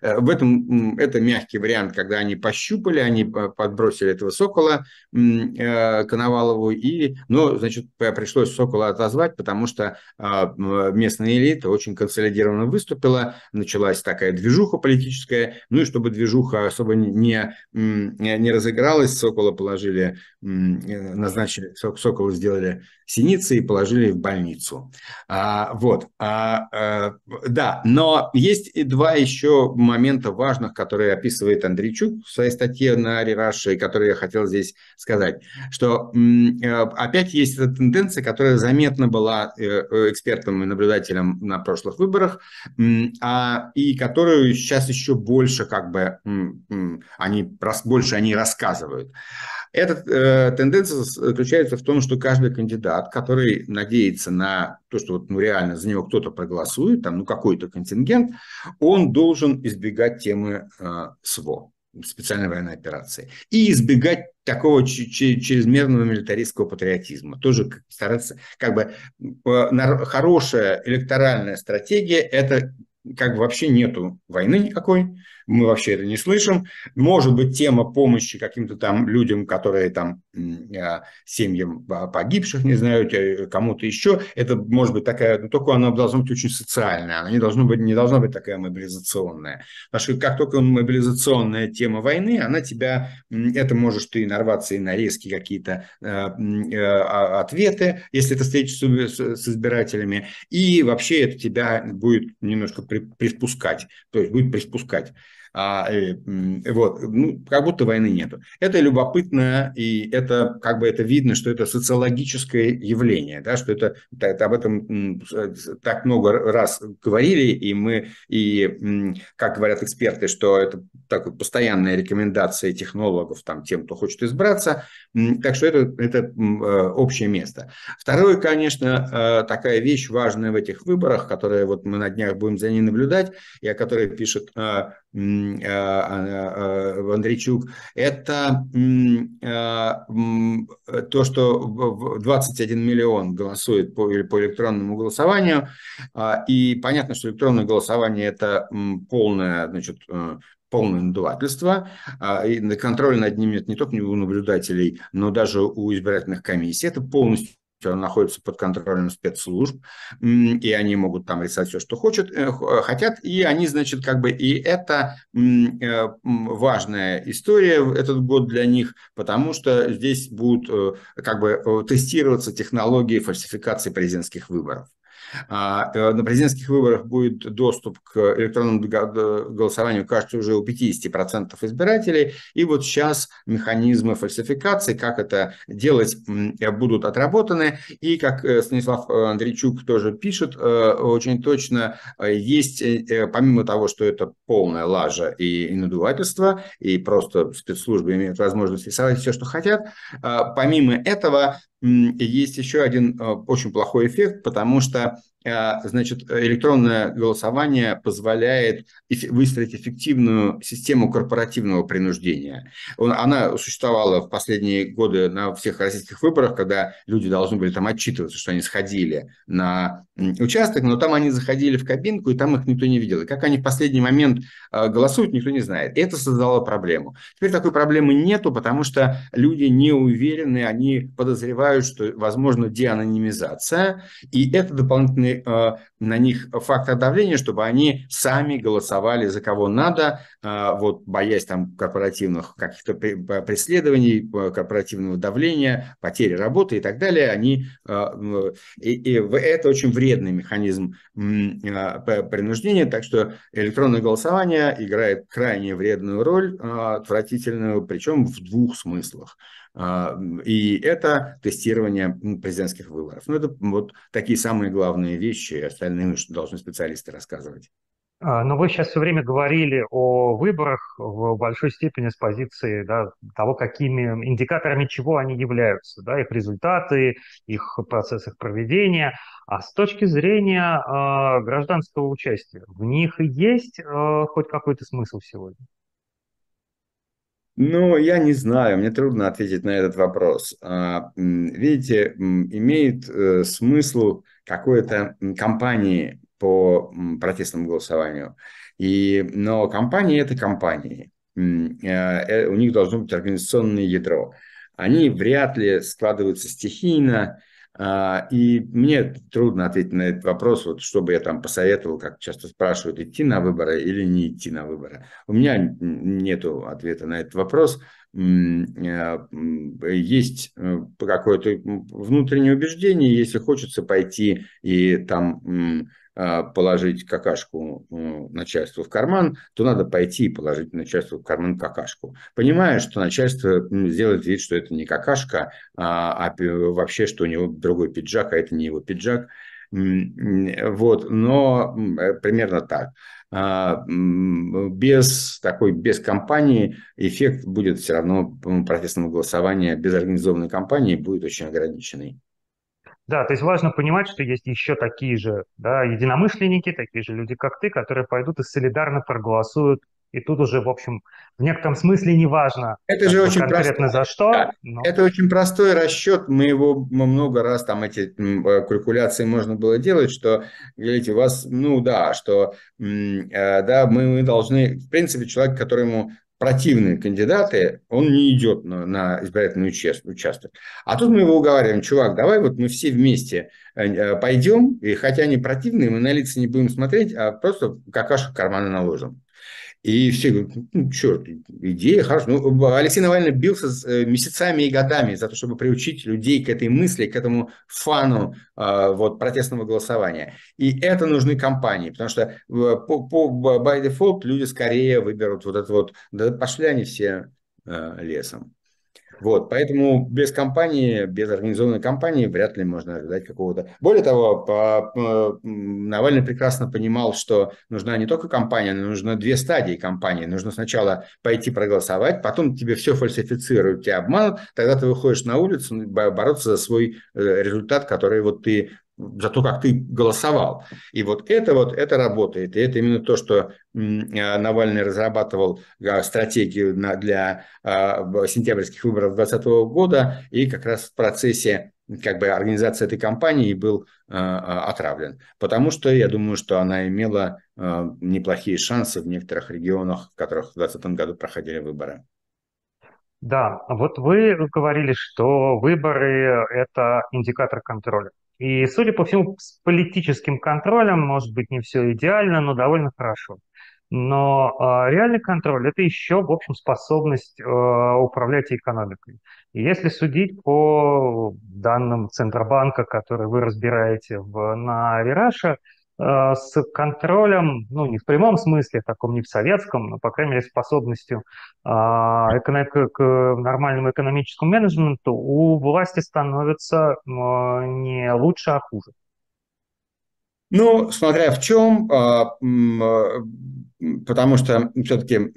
Э, в этом это мягкий вариант, когда они пощупали, они подбросили этого сокола э, Коновалову, и, но значит, пришлось сокола отозвать, потому что а, местная элита очень консолидированно выступила, началась такая движуха политическая, ну и чтобы движуха особо не, не разыгралась, сокола положили, э, назначили, сокола сделали синицы и положили в больницу. А, вот, а, а, да, но есть и два еще моментов важных, которые описывает Андрейчук в своей статье на Арираш, которые я хотел здесь сказать, что э, опять есть эта тенденция, которая заметна была э, э, экспертам и наблюдателям на прошлых выборах, а, и которую сейчас еще больше как бы они, больше они рассказывают. Эта э, тенденция заключается в том, что каждый кандидат, который надеется на то, что вот, ну, реально за него кто-то проголосует, там, ну, какой-то контингент, он должен избегать темы э, СВО, специальной военной операции, и избегать такого чрезмерного милитаристского патриотизма. Тоже стараться, как бы, э, хорошая электоральная стратегия – это как бы вообще нету войны никакой, мы вообще это не слышим. Может быть, тема помощи каким-то там людям, которые там э, семьям а, погибших, не знаю, кому-то еще, это может быть такая, но ну, только она должна быть очень социальная, она не должна быть, не должна быть такая мобилизационная. Потому что как только мобилизационная тема войны, она тебя, это можешь ты нарваться и на резкие какие-то э, э, а, ответы, если это встретишься с избирателями, и вообще это тебя будет немножко приспускать, то есть будет приспускать а, э, э, вот, ну, как будто войны нету. Это любопытно, и это как бы это видно, что это социологическое явление, да, что это, это об этом так много раз говорили, и мы, и как говорят эксперты, что это так, вот постоянная рекомендация технологов там, тем, кто хочет избраться, так что это, это э, общее место. Второе, конечно, э, такая вещь важная в этих выборах, которые вот мы на днях будем за ней наблюдать, и о которой пишет э, Э, э, э, Андрейчук, это то, что 21 миллион голосует по, по электронному голосованию, и понятно, что электронное голосование – это полное, значит, полное надувательство. А, и контроль над ними нет не только у наблюдателей, но даже у избирательных комиссий. Это полностью он находится под контролем спецслужб, и они могут там рисовать все, что хочет, э, э, хотят, и они, значит, как бы, и это э, важная история в этот год для них, потому что здесь будут как бы тестироваться технологии фальсификации президентских выборов. А, э, на президентских выборах будет доступ к электронному голосованию, кажется, уже у 50% избирателей. И вот сейчас механизмы фальсификации, как это делать, э, будут отработаны. И, как э, Станислав Андрейчук тоже пишет, очень точно есть, помимо того, что это полная лажа и, и надувательство, и просто спецслужбы имеют возможность рисовать все, что хотят, помимо этого есть еще один а, очень плохой эффект, потому что а, значит, электронное голосование позволяет выстроить эффективную систему корпоративного принуждения. Она существовала в последние годы на всех российских выборах, когда люди должны были там отчитываться, что они сходили на участок, но там они заходили в кабинку, и там их никто не видел. И как они в последний момент а, голосуют, никто не знает. Это создало проблему. Теперь такой проблемы нету, потому что люди не уверены, они подозревают, что возможно деанонимизация, и это дополнительные Э, на них фактор давления, чтобы они сами голосовали за кого надо, э, вот боясь там корпоративных каких-то преследований, э, корпоративного давления, потери работы и так далее, они и, и это очень вредный механизм принуждения, так что электронное голосование играет крайне вредную роль, отвратительную, причем в двух смыслах. А, и это тестирование президентских выборов. Ну, это вот такие самые главные вещи, остальные должны специалисты рассказывать. А, но вы сейчас все время говорили о выборах в большой степени с позиции да, того, какими индикаторами чего они являются, да, их результаты, их процесс их проведения. А с точки зрения э, гражданского участия, в них есть э, хоть какой-то смысл сегодня? Ну, я не знаю, мне трудно ответить на этот вопрос. А, видите, имеет э, смысл какой-то кампании по протестному голосованию. И, но компании – это компании. А, э, у них должно быть организационное ядро. Они вряд ли складываются стихийно, а, и мне трудно ответить на этот вопрос, вот что бы я там посоветовал, как часто спрашивают, идти на выборы или не идти на выборы. У меня нет ответа на этот вопрос. А, есть э, какое-то внутреннее убеждение, если хочется пойти и там а, положить какашку начальству в карман, то надо пойти и положить начальству в карман какашку. Понимая, что начальство сделает вид, что это не какашка, а, а вообще, что у него другой пиджак, а это не его пиджак. Вот, но э, примерно так. А, без такой, без кампании эффект будет все равно протестного голосования, без организованной кампании будет очень ограниченный. Да, то есть важно понимать, что есть еще такие же да, единомышленники, такие же люди, как ты, которые пойдут и солидарно проголосуют. И тут уже, в общем, в некотором смысле не важно это же очень конкретно за что. Да. Но... Это очень простой расчет. Мы его мы много раз там эти э, калькуляции можно было делать, что, говорите, у вас, ну да, что э, да, мы, мы должны, в принципе, человек, которому противные кандидаты, он не идет на, на избирательный участок. А тут мы его уговариваем, чувак, давай вот мы все вместе э, э, пойдем, и хотя они противные, мы на лица не будем смотреть, а просто какашку в карманы наложим. И все говорят, ну, черт, идея хорошая. Ну, Алексей Навальный бился с, э, месяцами и годами за то, чтобы приучить людей к этой мысли, к этому фану э, вот, протестного голосования. И это нужны компании, потому что э, по, по, by default люди скорее выберут вот это вот, да пошли они все э, лесом. Вот, поэтому без компании, без организованной компании вряд ли можно ожидать какого-то. Более того, по, по, э, Навальный прекрасно понимал, что нужна не только компания, но нужно две стадии компании. Нужно сначала пойти проголосовать, потом тебе все фальсифицируют, тебя обманут, тогда ты выходишь на улицу бороться за свой э, результат, который вот ты за то, как ты голосовал. И вот это вот, это работает. И это именно то, что э, Навальный разрабатывал э, стратегию для э, сентябрьских выборов 2020 года, и как раз в процессе как бы организации этой кампании был отравлен. Потому что я думаю, что она имела неплохие шансы в некоторых регионах, в которых в 2020 году проходили выборы. Да, вот вы говорили, что выборы – это индикатор контроля. И, судя по всему, с политическим контролем, может быть, не все идеально, но довольно хорошо. Но э, реальный контроль – это еще, в общем, способность э, управлять экономикой. И если судить по данным Центробанка, которые вы разбираете в, на Вираше, Э, с контролем, ну, не в прямом смысле, таком не в советском, но, по крайней мере, способностью э, эконом- к нормальному экономическому менеджменту у власти становится не лучше, а хуже. Ну, смотря в чем, а, э, потому что все-таки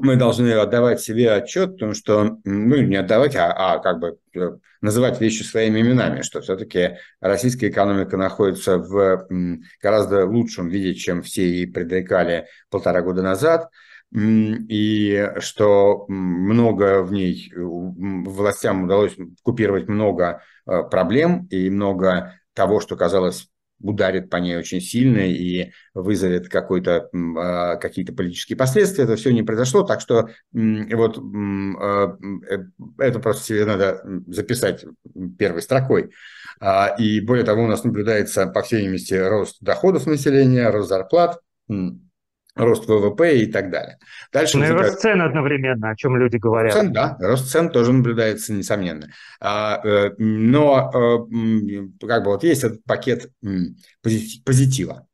мы должны отдавать себе отчет, потому что, ну, не отдавать, а, а как бы э, называть вещи своими именами, что все-таки российская экономика находится в гораздо лучшем виде, чем все и предрекали полтора года назад, и что много в ней, э, властям удалось купировать много э, проблем и много того, что казалось ударит по ней очень сильно и вызовет какой-то, а, какие-то политические последствия. Это все не произошло, так что вот а, э, это просто себе надо записать первой строкой. А, и более того, у нас наблюдается, по всей видимости, рост доходов населения, рост зарплат, рост ВВП и так далее. Дальше ну возникает... рост цен одновременно, о чем люди говорят. Рост цен, да, рост цен тоже наблюдается, несомненно. А, э, но э, как бы вот есть этот пакет позитива.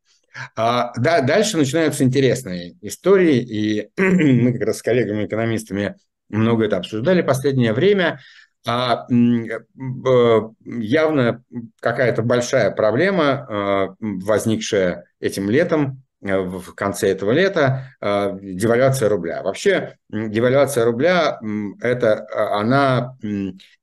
А, да, дальше начинаются интересные истории, и мы как раз с коллегами-экономистами много это обсуждали последнее время. А, явно какая-то большая проблема, э, возникшая этим летом, Э, в конце этого лета э, девальвация рубля. Вообще девальвация рубля, это, э, она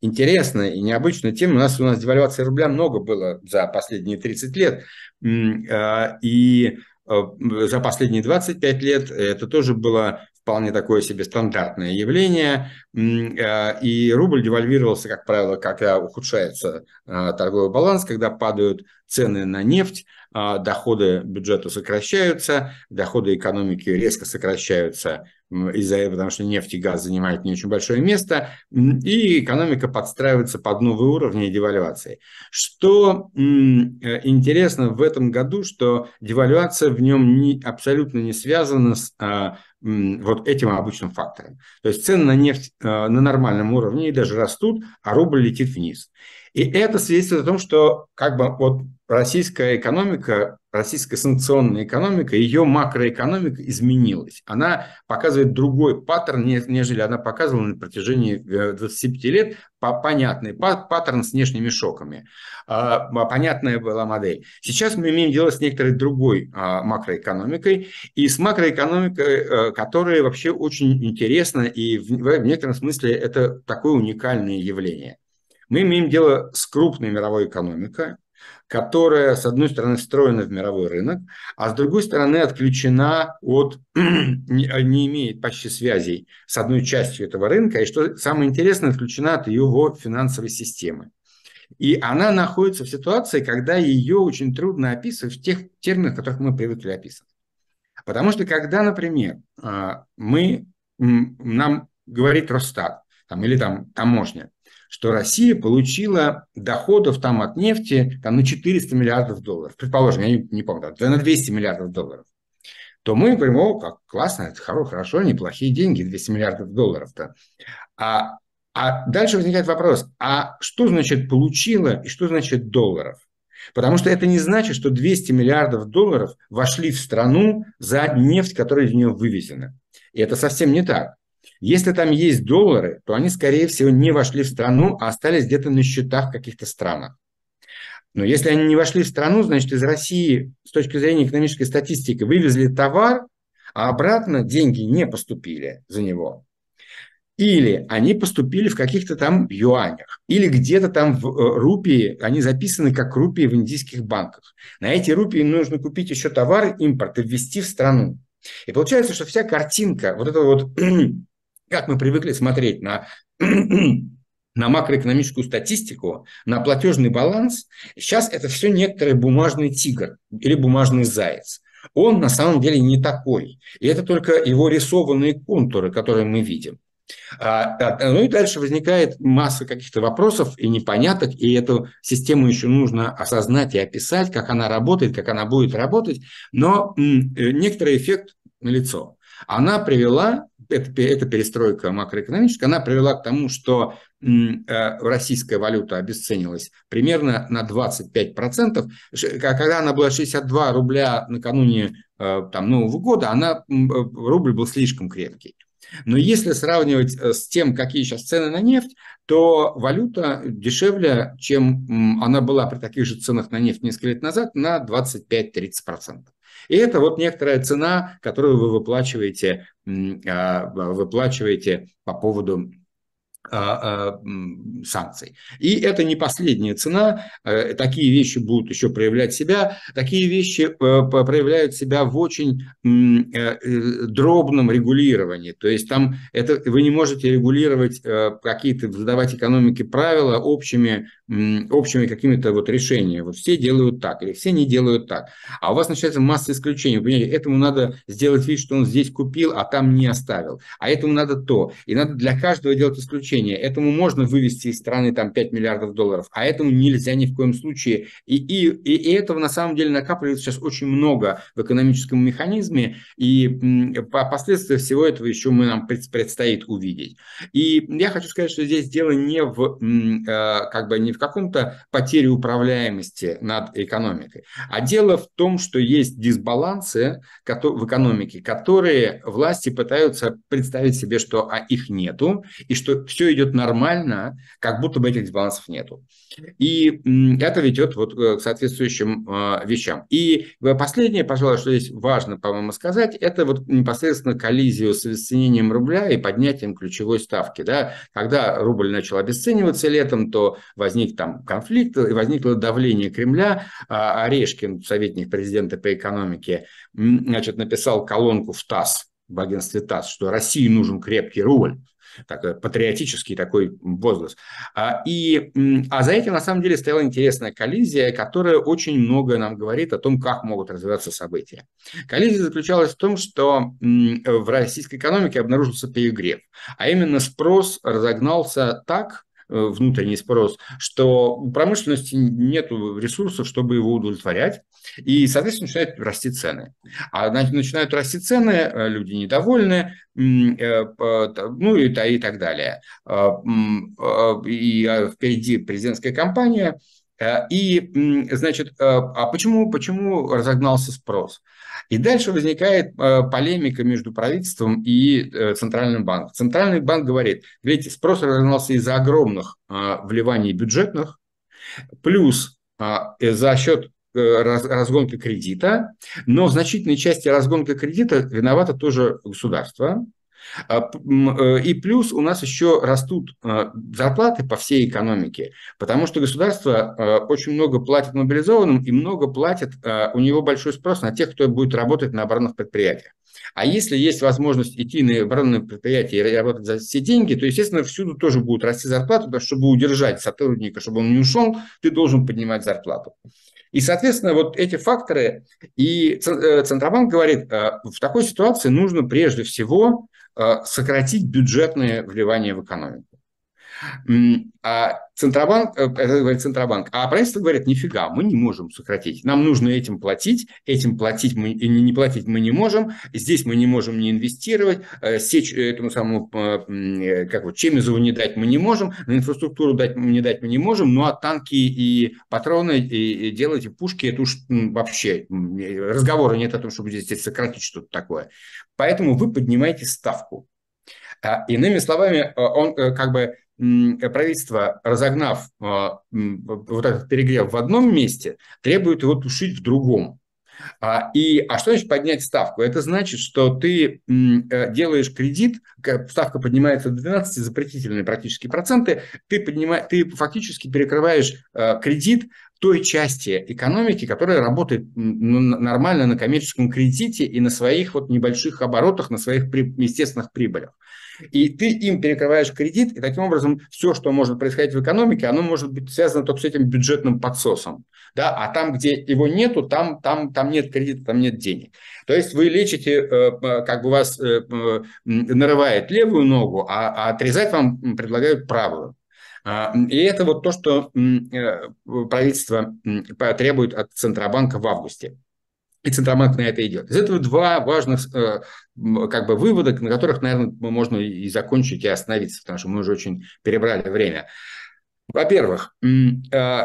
интересна и необычна тем, у нас, у нас девальвации рубля много было за последние 30 лет, и за последние 25 лет это тоже было вполне такое себе стандартное явление, и рубль девальвировался, как правило, когда ухудшается торговый баланс, когда падают цены на нефть, а, доходы бюджета сокращаются, доходы экономики резко сокращаются из-за этого, потому что нефть и газ занимают не очень большое место, и экономика подстраивается под новые уровни девальвации. Что э, интересно в этом году, что девальвация в нем не, абсолютно не связана с а, вот этим обычным фактором. То есть цены на нефть э, на нормальном уровне и даже растут, а рубль летит вниз. И это свидетельствует о том, что как бы вот российская экономика, российская санкционная экономика, ее макроэкономика изменилась. Она показывает другой паттерн, нежели она показывала на протяжении 25 э, лет. Понятный паттерн с внешними шоками. А, а понятная была модель. Сейчас мы имеем дело с некоторой другой а, макроэкономикой и с макроэкономикой, э, которая вообще очень интересна и в некотором смысле это такое уникальное явление. Мы имеем дело с крупной мировой экономикой, которая, с одной стороны, встроена в мировой рынок, а с другой стороны, отключена от, не имеет почти связей с одной частью этого рынка, и что самое интересное, отключена от его финансовой системы. И она находится в ситуации, когда ее очень трудно описывать в тех терминах, которых мы привыкли описывать. Потому что когда, например, а, мы, нам говорит Росстат там, или там таможня, что Россия получила доходов там от нефти там, на 400 миллиардов долларов, предположим, я не, не помню, да, на 200 миллиардов долларов, то мы говорим, о, как классно, это хорошо, хорошо, неплохие деньги, 200 миллиардов долларов-то. А, а дальше возникает вопрос, а что значит получила и что значит долларов? Потому что это не значит, что 200 миллиардов долларов вошли в страну за нефть, которая из нее вывезена. И это совсем не так. Если там есть доллары, то они, скорее всего, не вошли в страну, а остались где-то на счетах в каких-то странах. Но если они не вошли в страну, значит, из России с точки зрения экономической статистики вывезли товар, а обратно деньги не поступили за него. Или они поступили в каких-то там юанях, или где-то там в э, рупии, они записаны как рупии в индийских банках. На эти рупии нужно купить еще товары импорт и ввести в страну. И получается, что вся картинка вот этого вот Как мы привыкли смотреть на на макроэкономическую статистику, на платежный баланс, сейчас это все некоторый бумажный тигр или бумажный заяц. Он на самом деле не такой. И это только его рисованные контуры, которые мы видим. А, а, ну и дальше возникает масса каких-то вопросов и непоняток, и эту систему еще нужно осознать и описать, как она работает, как она будет работать, но э, некоторый эффект на лицо. Она привела эта, эта перестройка макроэкономическая, она привела к тому, что э, российская валюта обесценилась примерно на 25%. Когда она была 62 рубля накануне э, там, Нового года, она, э, рубль был слишком крепкий. Но если сравнивать с тем, какие сейчас цены на нефть, то валюта дешевле, чем она была при таких же ценах на нефть несколько лет назад, на 25-30%. И это вот некоторая цена, которую вы выплачиваете а, а, выплачиваете по поводу а, а, санкций. И это не последняя цена. Э, такие вещи будут еще проявлять себя. Такие вещи э, проявляют себя в очень э, дробном регулировании. То есть там это, вы не можете регулировать какие-то, задавать экономике правила общими, общими какими-то вот решениями. Вот все делают так или все не делают так. А у вас начинается масса исключений. Вы понимаете, этому надо сделать вид, что он здесь купил, а там не оставил. А этому надо то. И надо для каждого делать исключение ограничения. Этому можно вывести из страны там 5 миллиардов долларов, а этому нельзя ни в коем случае. И, и, и этого на самом деле накапливается сейчас очень много в экономическом механизме, и по последствия всего этого еще мы нам предстоит увидеть. И я хочу сказать, что здесь дело не в, э, как бы, не в каком-то потере управляемости над экономикой, а дело в том, что есть дисбалансы в экономике, которые власти пытаются представить себе, что а их нету, и что все все идет нормально, как будто бы этих дисбалансов нету. И это ведет вот э, к соответствующим а, вещам. И э, последнее, пожалуй, что здесь важно, по-моему, сказать, это вот непосредственно коллизию с обесценением рубля и поднятием ключевой ставки. Да? Когда рубль начал обесцениваться летом, то возник там конфликт, и возникло давление Кремля. А, Орешкин, советник президента по экономике, значит, написал колонку в ТАСС в агентстве ТАСС, что России нужен крепкий рубль так, патриотический такой возглас. А, и, а за этим, на самом деле, стояла интересная коллизия, которая очень многое нам говорит о том, как могут развиваться события. Коллизия заключалась в том, что в российской экономике обнаружился перегрев, а именно спрос разогнался так, Э, внутренний спрос, что у промышленности нет ресурсов, чтобы его удовлетворять, и, соответственно, начинают расти цены. А начинают расти цены, э, люди недовольны, э, ну и, и так далее. И впереди президентская кампания, и, значит, а почему, почему разогнался спрос? И дальше возникает э, полемика между правительством и э, Центральным банком. Центральный банк говорит, видите, спрос разогнался из-за огромных э, вливаний бюджетных, плюс за счет разгонки кредита, но в значительной части разгонка кредита виновато тоже государство. А, э, и плюс у нас еще растут э, зарплаты по всей экономике, потому что государство э, очень много платит мобилизованным и много платит, у него большой спрос на тех, кто будет работать на оборонных предприятиях. А если есть возможность идти на оборонные предприятия и работать за все деньги, то, естественно, всюду тоже будут расти зарплаты, потому что, чтобы удержать сотрудника, чтобы он не ушел, ты должен поднимать зарплату. И, соответственно, вот эти факторы, и Центробанк говорит, в такой ситуации нужно прежде всего Э, сократить бюджетные вливания в экономику. А Центробанк, э, это говорит Центробанк, а правительство говорит, нифига, мы не можем сократить, нам нужно этим платить, этим платить мы, э, не платить мы не можем, здесь мы не можем не инвестировать, э, сечь этому самому, как вот, Чемизову не дать мы не можем, на инфраструктуру дать не дать мы не можем, ну а танки и патроны и, и делать, и пушки, это уж вообще разговора нет о том, чтобы здесь сократить что-то такое. Поэтому вы поднимаете ставку. А, иными словами, он как бы правительство, разогнав а, вот этот перегрев в одном месте, требует его тушить в другом. А, и, а что значит поднять ставку? Это значит, что ты э, делаешь кредит, ставка поднимается до 12, запретительные практически проценты, ты, поднимаешь, ты фактически перекрываешь э, кредит той части экономики, которая работает нормально на коммерческом кредите и на своих вот небольших оборотах, на своих естественных прибылях. И ты им перекрываешь кредит, и таким образом все, что может происходить в экономике, оно может быть связано только с этим бюджетным подсосом. Да? А там, где его нету, там, там, там нет кредита, там нет денег. То есть вы лечите, э, э, как бы вас э, нарывает левую ногу, а, а отрезать вам предлагают правую. А, и это вот то, что правительство требует от Центробанка в августе и Центробанк на это идет. Из этого два важных э, как бы вывода, на которых, наверное, можно и закончить, и остановиться, потому что мы уже очень перебрали время. Во-первых, э,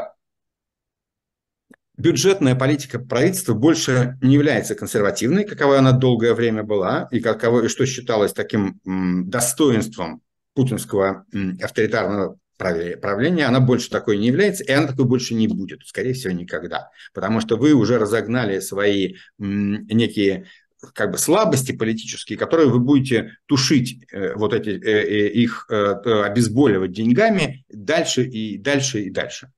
бюджетная политика правительства больше не является консервативной, каковой она долгое время была, и, каково, и что считалось таким достоинством путинского авторитарного правления, она больше такой не является, и она такой больше не будет, скорее всего, никогда. Потому что вы уже разогнали свои некие как бы слабости политические, которые вы будете тушить э, вот эти э, э их э, э, обезболивать деньгами дальше и дальше и дальше.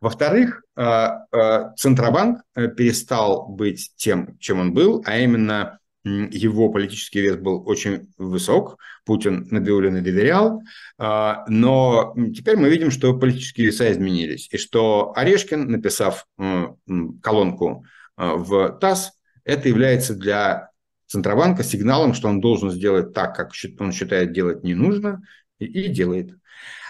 Во-вторых, э, э, Центробанк э, перестал быть тем, чем он был, а именно его политический вес был очень высок, Путин Набиулину доверял, а, но теперь мы видим, что политические веса изменились, и что Орешкин, написав э, колонку э, в ТАСС, это является для Центробанка сигналом, что он должен сделать так, как он считает делать не нужно, и делает.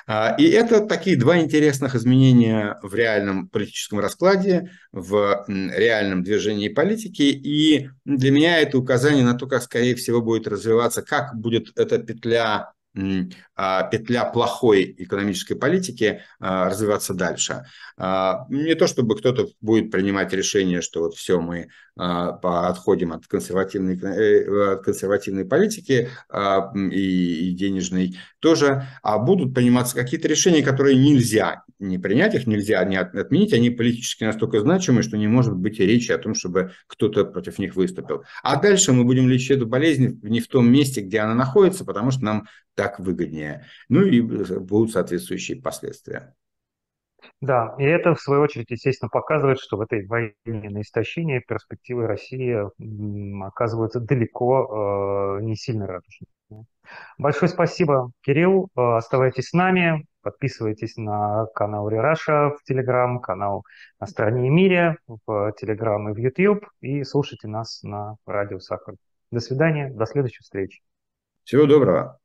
А, и это такие два интересных изменения в реальном политическом раскладе, в реальном движении политики. И для меня это указание на то, как, скорее всего, будет развиваться, как будет эта петля а, петля плохой экономической политики а, развиваться дальше. А, не то, чтобы кто-то будет принимать решение, что вот все, мы отходим от консервативной, э, от консервативной политики и, денежной тоже, а будут приниматься какие-то решения, которые нельзя не принять, их нельзя не отменить, они политически настолько значимы, что не может быть и речи о том, чтобы кто-то против них выступил. А дальше мы будем лечить эту болезнь не в том месте, где она находится, потому что нам так выгоднее. Ну и э, будут соответствующие последствия. Да, и это, в свою очередь, естественно, показывает, что в этой войне на истощение перспективы России оказываются далеко э, не сильно радужными. Большое спасибо, Кирилл. Э, оставайтесь с нами. Подписывайтесь на канал Рераша в Телеграм, канал «На стране и мире» в Телеграм и в YouTube. И слушайте нас на радио «Сахар». До свидания, до следующей встречи. Всего доброго.